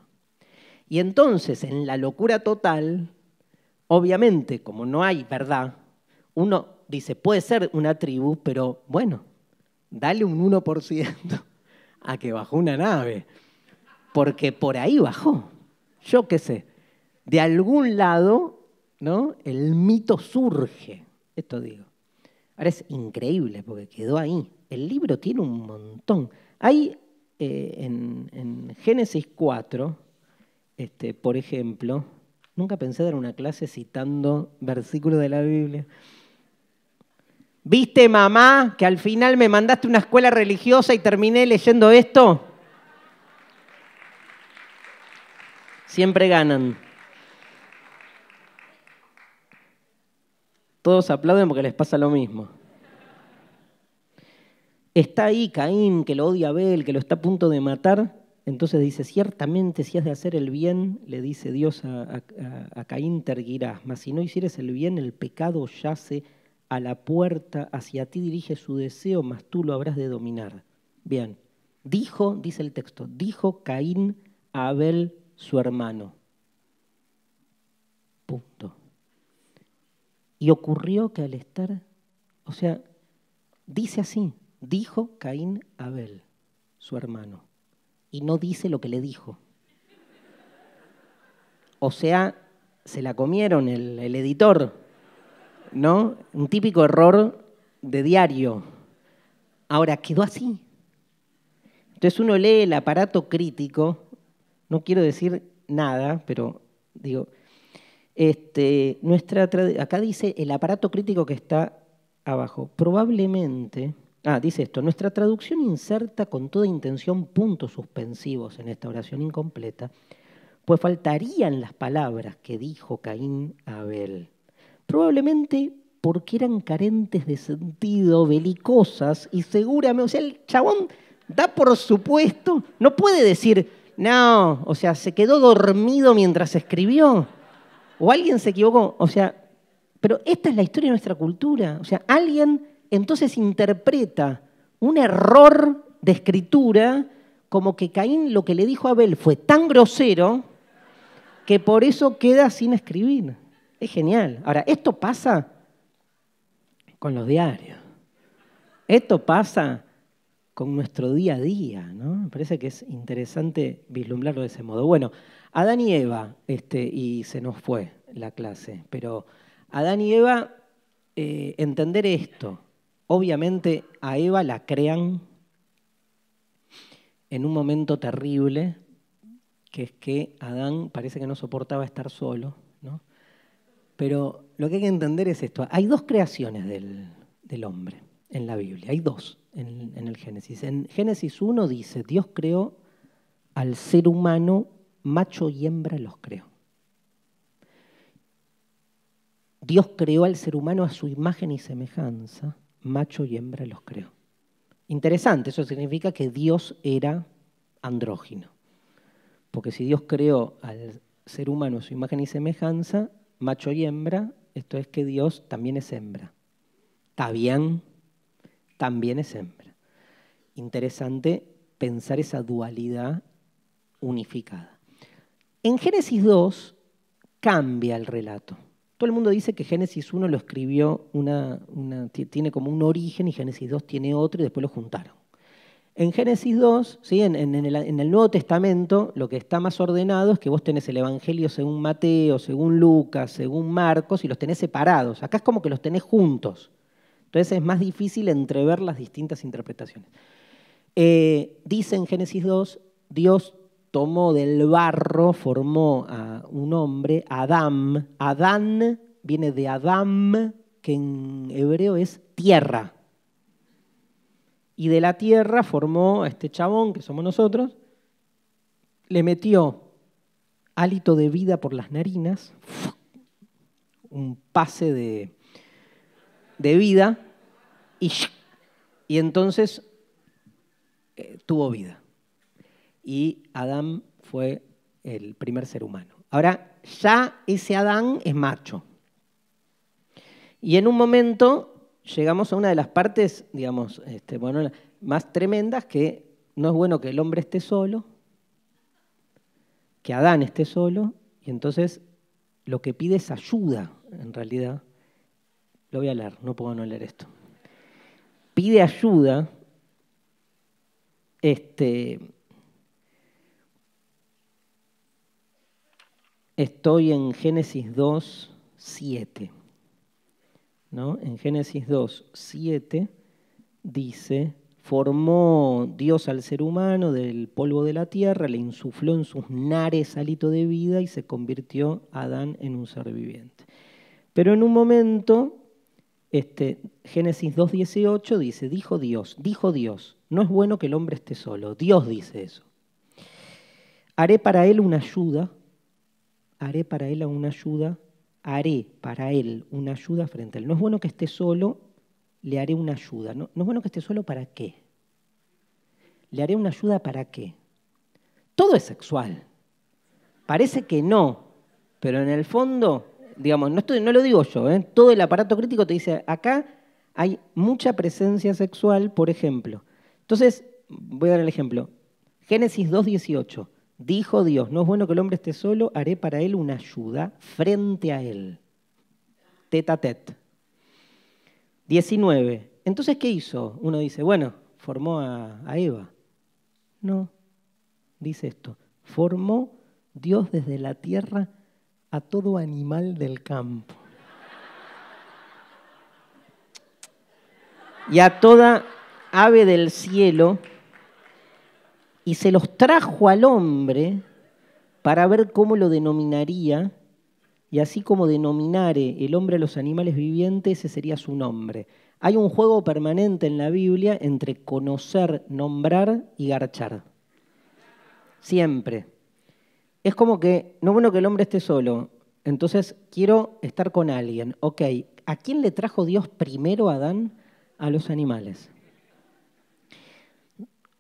Y entonces, en la locura total, obviamente, como no hay verdad, uno dice, puede ser una tribu, pero bueno, dale un 1% a que bajó una nave, porque por ahí bajó. Yo qué sé, de algún lado, ¿no? El mito surge, esto digo. Ahora es increíble porque quedó ahí el libro tiene un montón. Hay eh, en, Génesis 4, este, por ejemplo, nunca pensé dar una clase citando versículos de la Biblia. ¿Viste, mamá, que al final me mandaste una escuela religiosa y terminé leyendo esto? Siempre ganan. Todos aplauden porque les pasa lo mismo está ahí Caín, que lo odia Abel, que lo está a punto de matar, entonces dice, ciertamente si has de hacer el bien, le dice Dios a, a Caín, te erguirás, mas si no hicieres el bien, el pecado yace a la puerta, hacia ti dirige su deseo, mas tú lo habrás de dominar. Bien, dijo, dice el texto, dijo Caín a Abel, su hermano. Punto. Y ocurrió que al estar, o sea, dice así, Dijo Caín Abel, su hermano, y no dice lo que le dijo. O sea, se la comieron el, el editor, ¿no? Un típico error de diario. Ahora, quedó así. Entonces uno lee el aparato crítico, no quiero decir nada, pero digo, este, nuestra, acá dice el aparato crítico que está abajo. Probablemente Ah, dice esto, nuestra traducción inserta con toda intención puntos suspensivos en esta oración incompleta, pues faltarían las palabras que dijo Caín a Abel, probablemente porque eran carentes de sentido, belicosas, y seguramente, o sea, el chabón da por supuesto, no puede decir, no, o sea, se quedó dormido mientras escribió, o alguien se equivocó, o sea, pero esta es la historia de nuestra cultura, o sea, alguien entonces interpreta un error de escritura como que Caín lo que le dijo a Abel fue tan grosero que por eso queda sin escribir. Es genial. Ahora, esto pasa con los diarios. Esto pasa con nuestro día a día, ¿no? Me parece que es interesante vislumbrarlo de ese modo. Bueno, Adán y Eva, este, y se nos fue la clase, pero Adán y Eva, eh, entender esto, Obviamente a Eva la crean en un momento terrible, que es que Adán parece que no soportaba estar solo, Pero lo que hay que entender es esto. Hay dos creaciones del, hombre en la Biblia, hay dos en el Génesis. En Génesis 1 dice, Dios creó al ser humano, macho y hembra los creó. Dios creó al ser humano a su imagen y semejanza macho y hembra los creó. Interesante, eso significa que Dios era andrógino. Porque si Dios creó al ser humano su imagen y semejanza, macho y hembra, esto es que Dios también es hembra. Está bien, también es hembra. Interesante pensar esa dualidad unificada. En Génesis 2 cambia el relato. Todo el mundo dice que Génesis 1 lo escribió, una, tiene como un origen y Génesis 2 tiene otro y después lo juntaron. En Génesis 2, ¿sí? en, el, Nuevo Testamento, lo que está más ordenado es que vos tenés el Evangelio según Mateo, según Lucas, según Marcos, y los tenés separados. Acá es como que los tenés juntos. Entonces es más difícil entrever las distintas interpretaciones. Eh, dice en Génesis 2, Dios tomó del barro, formó a un hombre, Adam. Adán viene de Adam, que en hebreo es tierra. Y de la tierra formó a este chabón, que somos nosotros, le metió hálito de vida por las narinas, un pase de, vida, y, entonces eh, tuvo vida y Adán fue el primer ser humano. Ahora, ya ese Adán es macho. Y en un momento llegamos a una de las partes, digamos, este, bueno, más tremendas, que no es bueno que el hombre esté solo, que Adán esté solo, y entonces lo que pide es ayuda, en realidad. Lo voy a leer, no puedo no leer esto. Pide ayuda, este, Estoy en Génesis 2, 7. ¿No? En Génesis 2, 7 dice, formó Dios al ser humano del polvo de la tierra, le insufló en sus nares alito de vida y se convirtió Adán en un ser viviente. Pero en un momento, este, Génesis 2.18 dice, dijo Dios, dijo Dios, no es bueno que el hombre esté solo, Dios dice eso. Haré para él una ayuda haré para él una ayuda, haré para él una ayuda frente a él. No es bueno que esté solo, le haré una ayuda. No, es bueno que esté solo para qué. Le haré una ayuda para qué. Todo es sexual. Parece que no, pero en el fondo, digamos, no, no lo digo yo, ¿eh? todo el aparato crítico te dice, acá hay mucha presencia sexual, por ejemplo. Entonces, voy a dar el ejemplo. Génesis 2.18. Dijo Dios, no es bueno que el hombre esté solo, haré para él una ayuda frente a él. Teta tet. 19. Entonces, ¿qué hizo? Uno dice, bueno, formó a Eva. No, dice esto, formó Dios desde la tierra a todo animal del campo. Y a toda ave del cielo y se los trajo al hombre para ver cómo lo denominaría, y así como denominare el hombre a los animales vivientes, ese sería su nombre. Hay un juego permanente en la Biblia entre conocer, nombrar y garchar. Siempre. Es como que, no bueno que el hombre esté solo, entonces quiero estar con alguien. Ok, ¿a quién le trajo Dios primero a Adán? A los animales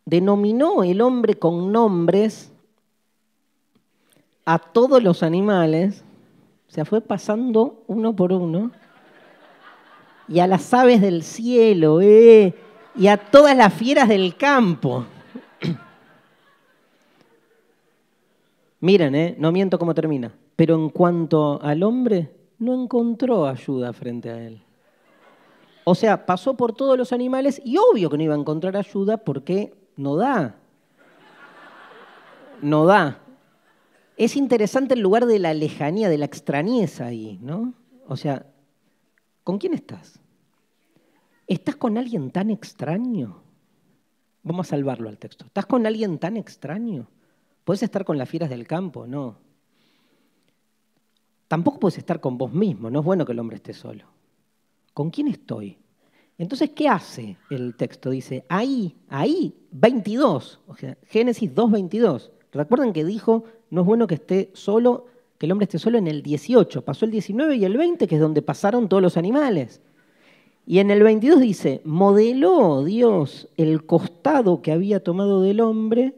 denominó el hombre con nombres a todos los animales, o sea, fue pasando uno por uno, y a las aves del cielo, eh, y a todas las fieras del campo. <clears throat> Miren, eh, no miento cómo termina, pero en cuanto al hombre, no encontró ayuda frente a él. O sea, pasó por todos los animales y obvio que no iba a encontrar ayuda porque no da. No da. Es interesante el lugar de la lejanía, de la extrañeza ahí, ¿no? O sea, ¿con quién estás? ¿Estás con alguien tan extraño? Vamos a salvarlo al texto. ¿Estás con alguien tan extraño? ¿Puedes estar con las fieras del campo? No. Tampoco puedes estar con vos mismo. No es bueno que el hombre esté solo. ¿Con quién estoy? Entonces, ¿qué hace el texto? Dice, ahí, ahí, 22, o sea, Génesis 2.22. ¿Recuerdan que dijo, no es bueno que esté solo, que el hombre esté solo en el 18. Pasó el 19 y el 20, que es donde pasaron todos los animales. Y en el 22 dice, modeló Dios el costado que había tomado del hombre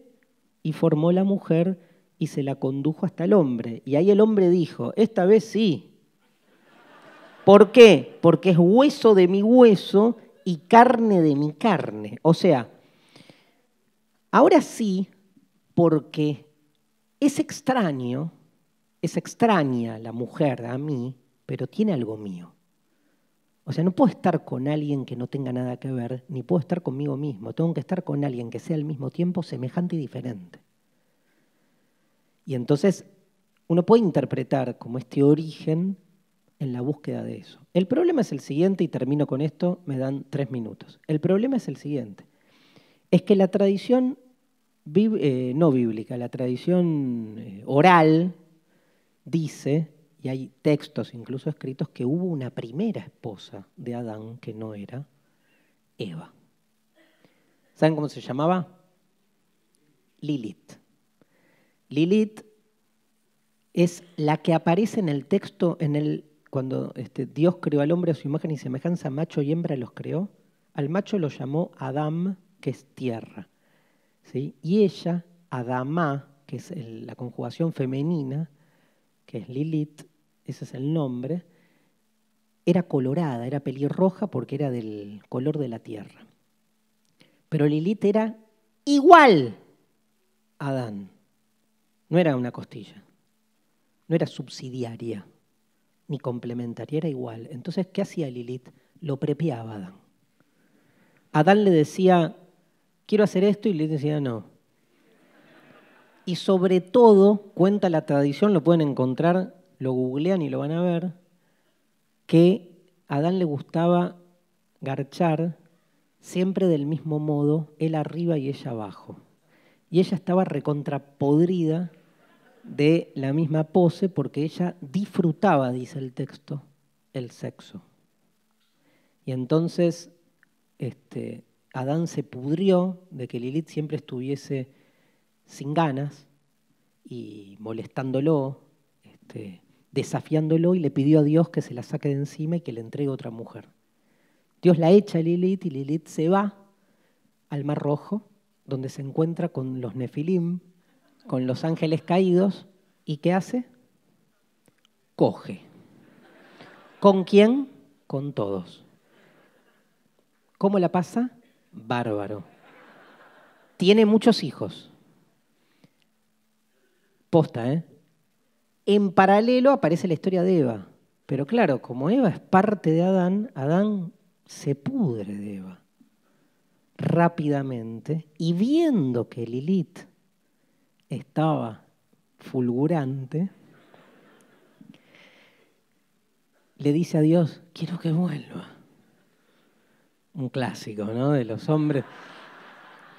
y formó la mujer y se la condujo hasta el hombre. Y ahí el hombre dijo, esta vez sí, ¿Por qué? Porque es hueso de mi hueso y carne de mi carne. O sea, ahora sí, porque es extraño, es extraña la mujer a mí, pero tiene algo mío. O sea, no puedo estar con alguien que no tenga nada que ver, ni puedo estar conmigo mismo. Tengo que estar con alguien que sea al mismo tiempo semejante y diferente. Y entonces uno puede interpretar como este origen en la búsqueda de eso. El problema es el siguiente, y termino con esto, me dan tres minutos. El problema es el siguiente, es que la tradición eh, no bíblica, la tradición eh, oral dice, y hay textos incluso escritos, que hubo una primera esposa de Adán que no era Eva. ¿Saben cómo se llamaba? Lilith. Lilith es la que aparece en el texto, en el cuando este, Dios creó al hombre a su imagen y semejanza, macho y hembra los creó, al macho lo llamó Adam, que es tierra, ¿sí? y ella, Adama, que es la conjugación femenina, que es Lilith, ese es el nombre, era colorada, era pelirroja porque era del color de la tierra. Pero Lilith era igual a Adán, no era una costilla, no era subsidiaria ni complementaria, era igual. Entonces, ¿qué hacía Lilith? Lo prepiaba Adán. Adán le decía, quiero hacer esto, y Lilith decía, no. Y sobre todo, cuenta la tradición, lo pueden encontrar, lo googlean y lo van a ver, que a Adán le gustaba garchar siempre del mismo modo, él arriba y ella abajo. Y ella estaba recontrapodrida de la misma pose porque ella disfrutaba, dice el texto, el sexo. Y entonces este, Adán se pudrió de que Lilith siempre estuviese sin ganas y molestándolo, este, desafiándolo y le pidió a Dios que se la saque de encima y que le entregue otra mujer. Dios la echa a Lilith y Lilith se va al Mar Rojo, donde se encuentra con los Nefilim, con los ángeles caídos y ¿qué hace? Coge. ¿Con quién? Con todos. ¿Cómo la pasa? Bárbaro. Tiene muchos hijos. Posta, ¿eh? En paralelo aparece la historia de Eva. Pero claro, como Eva es parte de Adán, Adán se pudre de Eva rápidamente y viendo que Lilith estaba fulgurante, le dice a Dios, quiero que vuelva. Un clásico, ¿no? De los hombres.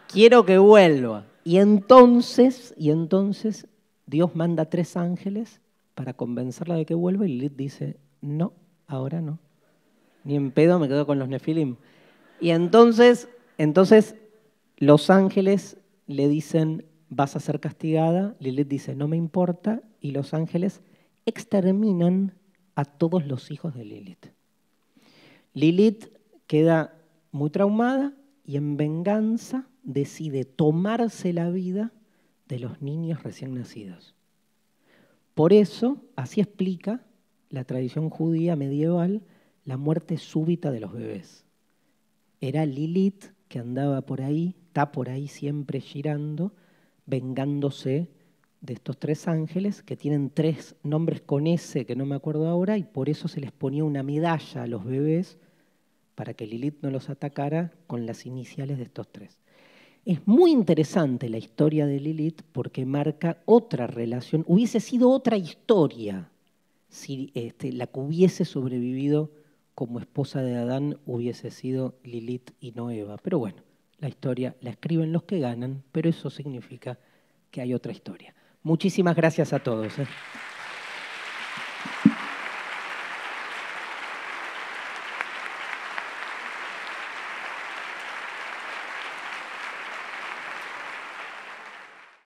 Quiero que vuelva. Y entonces, y entonces Dios manda tres ángeles para convencerla de que vuelva y Lid dice, no, ahora no. Ni en pedo me quedo con los nefilim. Y entonces, entonces los ángeles le dicen vas a ser castigada. Lilith dice, no me importa. Y los ángeles exterminan a todos los hijos de Lilith. Lilith queda muy traumada y en venganza decide tomarse la vida de los niños recién nacidos. Por eso, así explica la tradición judía medieval la muerte súbita de los bebés. Era Lilith que andaba por ahí, está por ahí siempre girando, vengándose de estos tres ángeles que tienen tres nombres con S que no me acuerdo ahora y por eso se les ponía una medalla a los bebés para que Lilith no los atacara con las iniciales de estos tres. Es muy interesante la historia de Lilith porque marca otra relación, hubiese sido otra historia si este, la que hubiese sobrevivido como esposa de Adán hubiese sido Lilith y no Eva, pero bueno, la historia la escriben los que ganan, pero eso significa que hay otra historia. Muchísimas gracias a todos. ¿eh?